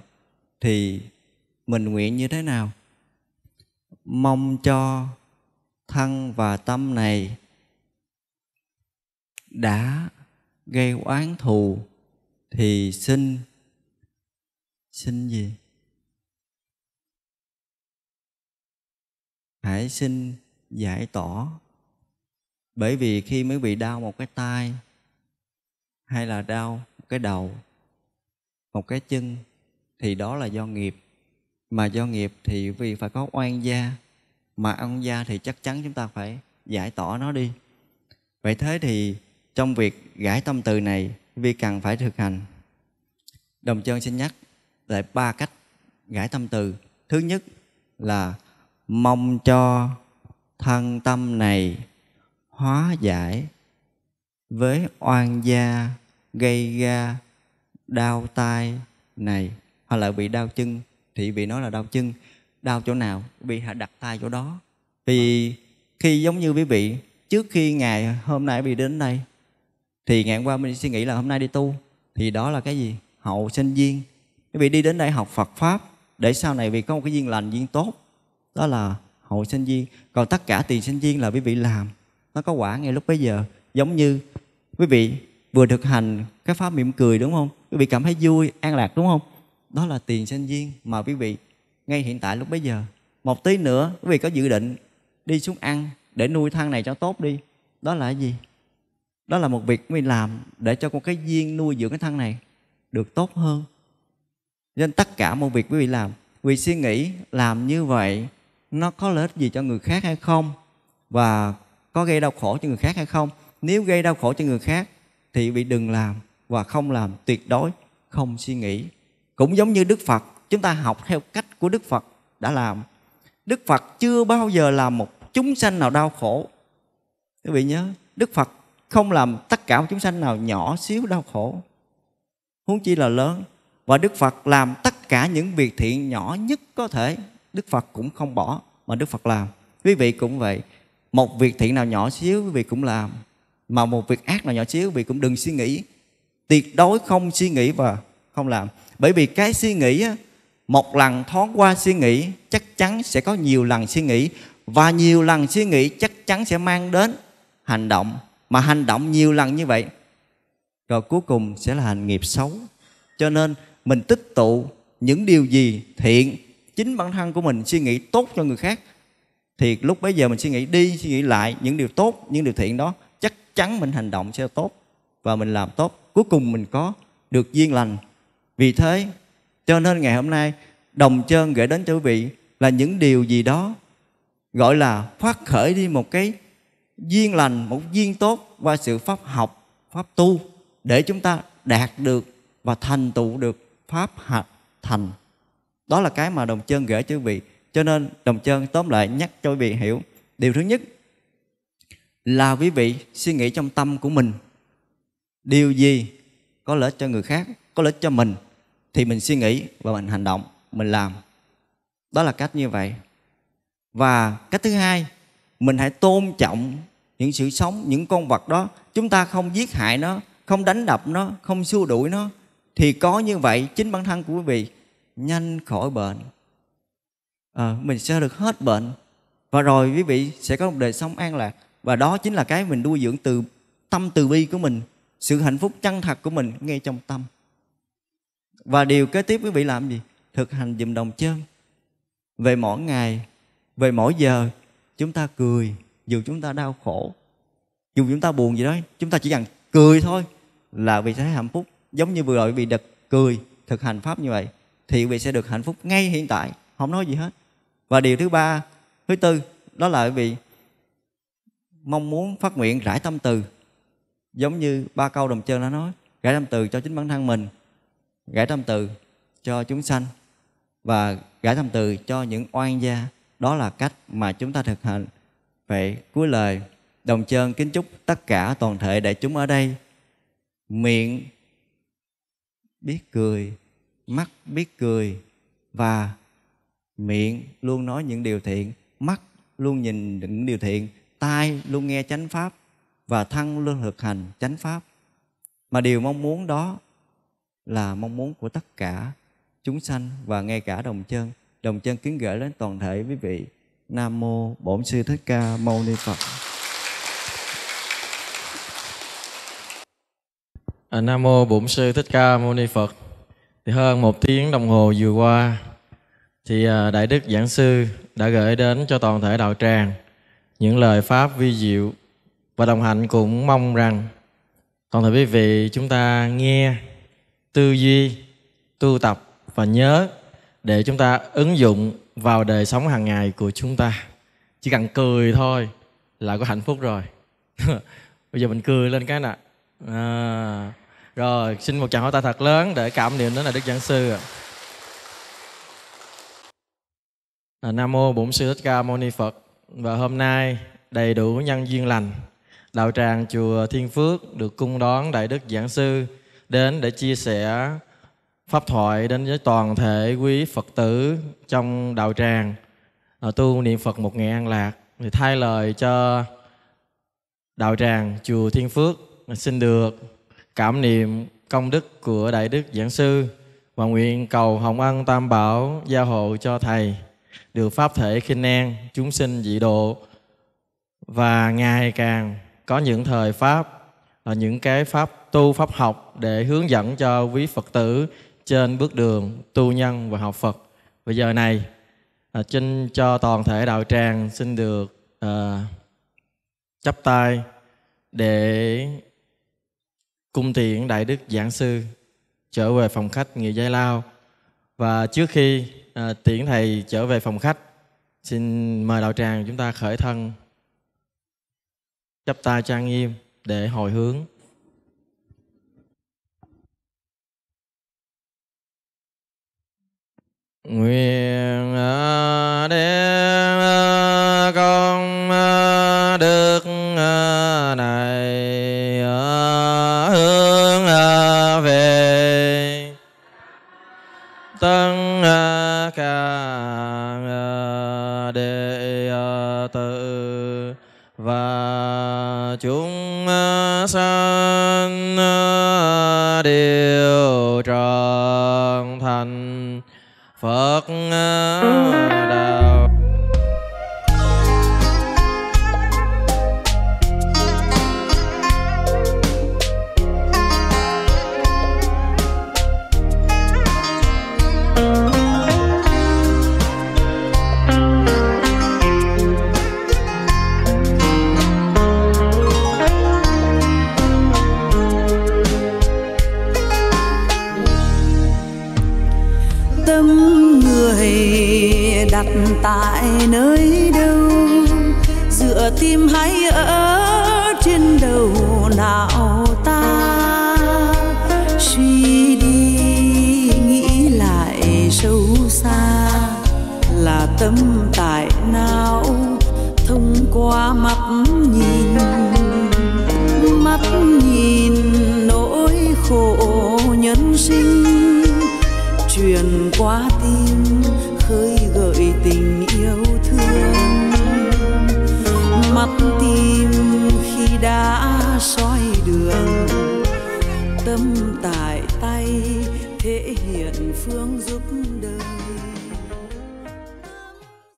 thì mình nguyện như thế nào mong cho thân và tâm này đã gây oán thù thì xin xin gì hãy xin giải tỏ bởi vì khi mới bị đau một cái tai hay là đau một cái đầu một cái chân thì đó là do nghiệp mà do nghiệp thì vì phải có oan gia mà oan gia thì chắc chắn chúng ta phải giải tỏ nó đi vậy thế thì trong việc gãi tâm từ này vi cần phải thực hành đồng chân xin nhắc lại ba cách gãi tâm từ thứ nhất là mong cho thân tâm này hóa giải với oan gia gây ra đau tai này hoặc là bị đau chân thì bị nói là đau chân đau chỗ nào bị hạ đặt tay chỗ đó vì khi giống như quý vị trước khi ngày hôm nay bị đến đây thì ngày hôm qua mình suy nghĩ là hôm nay đi tu thì đó là cái gì hậu sinh viên quý vị đi đến đây học phật pháp để sau này vì có một cái duyên lành duyên tốt đó là hội sinh viên còn tất cả tiền sinh viên là quý vị làm nó có quả ngay lúc bấy giờ giống như quý vị vừa thực hành cái pháp mỉm cười đúng không quý vị cảm thấy vui an lạc đúng không đó là tiền sinh viên mà quý vị ngay hiện tại lúc bấy giờ một tí nữa quý vị có dự định đi xuống ăn để nuôi thân này cho tốt đi đó là gì đó là một việc mình làm để cho con cái duyên nuôi dưỡng cái thân này được tốt hơn nên tất cả mọi việc quý vị làm quý vị suy nghĩ làm như vậy nó có lợi ích gì cho người khác hay không và có gây đau khổ cho người khác hay không nếu gây đau khổ cho người khác thì bị đừng làm và không làm tuyệt đối không suy nghĩ cũng giống như đức phật chúng ta học theo cách của đức phật đã làm đức phật chưa bao giờ làm một chúng sanh nào đau khổ quý vị nhớ đức phật không làm tất cả chúng sanh nào nhỏ xíu đau khổ huống chi là lớn và đức phật làm tất cả những việc thiện nhỏ nhất có thể Đức Phật cũng không bỏ mà Đức Phật làm. Quý vị cũng vậy, một việc thiện nào nhỏ xíu quý vị cũng làm, mà một việc ác nào nhỏ xíu quý vị cũng đừng suy nghĩ. Tuyệt đối không suy nghĩ và không làm. Bởi vì cái suy nghĩ một lần thoáng qua suy nghĩ chắc chắn sẽ có nhiều lần suy nghĩ và nhiều lần suy nghĩ chắc chắn sẽ mang đến hành động mà hành động nhiều lần như vậy rồi cuối cùng sẽ là hành nghiệp xấu cho nên mình tích tụ những điều gì thiện chính bản thân của mình suy nghĩ tốt cho người khác thì lúc bấy giờ mình suy nghĩ đi suy nghĩ lại những điều tốt những điều thiện đó chắc chắn mình hành động sẽ tốt và mình làm tốt cuối cùng mình có được duyên lành vì thế cho nên ngày hôm nay đồng chân gửi đến cho quý vị là những điều gì đó gọi là phát khởi đi một cái duyên lành một duyên tốt qua sự pháp học pháp tu để chúng ta đạt được và thành tựu được pháp hạch thành đó là cái mà đồng chân gửi cho quý vị cho nên đồng chân tóm lại nhắc cho quý vị hiểu điều thứ nhất là quý vị suy nghĩ trong tâm của mình điều gì có lợi cho người khác có lợi cho mình thì mình suy nghĩ và mình hành động mình làm đó là cách như vậy và cách thứ hai mình hãy tôn trọng những sự sống những con vật đó chúng ta không giết hại nó không đánh đập nó không xua đuổi nó thì có như vậy chính bản thân của quý vị nhanh khỏi bệnh à, mình sẽ được hết bệnh và rồi quý vị sẽ có một đời sống an lạc và đó chính là cái mình nuôi dưỡng từ tâm từ bi của mình sự hạnh phúc chân thật của mình ngay trong tâm và điều kế tiếp quý vị làm gì thực hành dùm đồng chân về mỗi ngày về mỗi giờ chúng ta cười dù chúng ta đau khổ dù chúng ta buồn gì đó chúng ta chỉ cần cười thôi là vì sẽ thấy hạnh phúc giống như vừa rồi bị đật cười thực hành pháp như vậy thì quý vị sẽ được hạnh phúc ngay hiện tại không nói gì hết và điều thứ ba thứ tư đó là quý vị mong muốn phát nguyện rải tâm từ giống như ba câu đồng chân đã nói rải tâm từ cho chính bản thân mình rải tâm từ cho chúng sanh và rải tâm từ cho những oan gia đó là cách mà chúng ta thực hành vậy cuối lời đồng chân kính chúc tất cả toàn thể đại chúng ở đây miệng biết cười mắt biết cười và miệng luôn nói những điều thiện mắt luôn nhìn những điều thiện tai luôn nghe chánh pháp và thân luôn thực hành chánh pháp mà điều mong muốn đó là mong muốn của tất cả chúng sanh và ngay cả đồng chân đồng chân kính gửi đến toàn thể quý vị nam mô bổn sư thích ca mâu ni phật à, nam mô bổn sư thích ca mâu ni phật thì hơn một tiếng đồng hồ vừa qua thì à, đại đức giảng sư đã gửi đến cho toàn thể đạo tràng những lời pháp vi diệu và đồng hạnh cũng mong rằng toàn thể quý vị chúng ta nghe tư duy tu tập và nhớ để chúng ta ứng dụng vào đời sống hàng ngày của chúng ta chỉ cần cười thôi là có hạnh phúc rồi bây giờ mình cười lên cái nè à, rồi, xin một tràng hỏi ta thật lớn để cảm niệm đó là Đức Giảng Sư ạ. À, Nam Mô Bổn Sư Thích Ca Mâu Ni Phật Và hôm nay đầy đủ nhân duyên lành Đạo tràng Chùa Thiên Phước được cung đón Đại Đức Giảng Sư đến để chia sẻ pháp thoại đến với toàn thể quý Phật tử trong đạo tràng à, tu niệm Phật một ngày an lạc thì thay lời cho đạo tràng chùa Thiên Phước xin được cảm niệm công đức của Đại Đức Giảng Sư và nguyện cầu Hồng Ân Tam Bảo gia hộ cho Thầy được Pháp thể khinh an, chúng sinh dị độ và ngày càng có những thời Pháp, là những cái Pháp tu Pháp học để hướng dẫn cho quý Phật tử trên bước đường tu nhân và học Phật. Bây giờ này, à, xin cho toàn thể đạo tràng xin được uh, à, chấp tay để cung tiện đại đức giảng sư trở về phòng khách nghỉ giải lao và trước khi à, tiễn thầy trở về phòng khách xin mời đạo tràng chúng ta khởi thân chắp tay trang nghiêm để hồi hướng nguyện à, đen à, công à, đức Phật đạo. tim hãy tại tay thể hiện phương du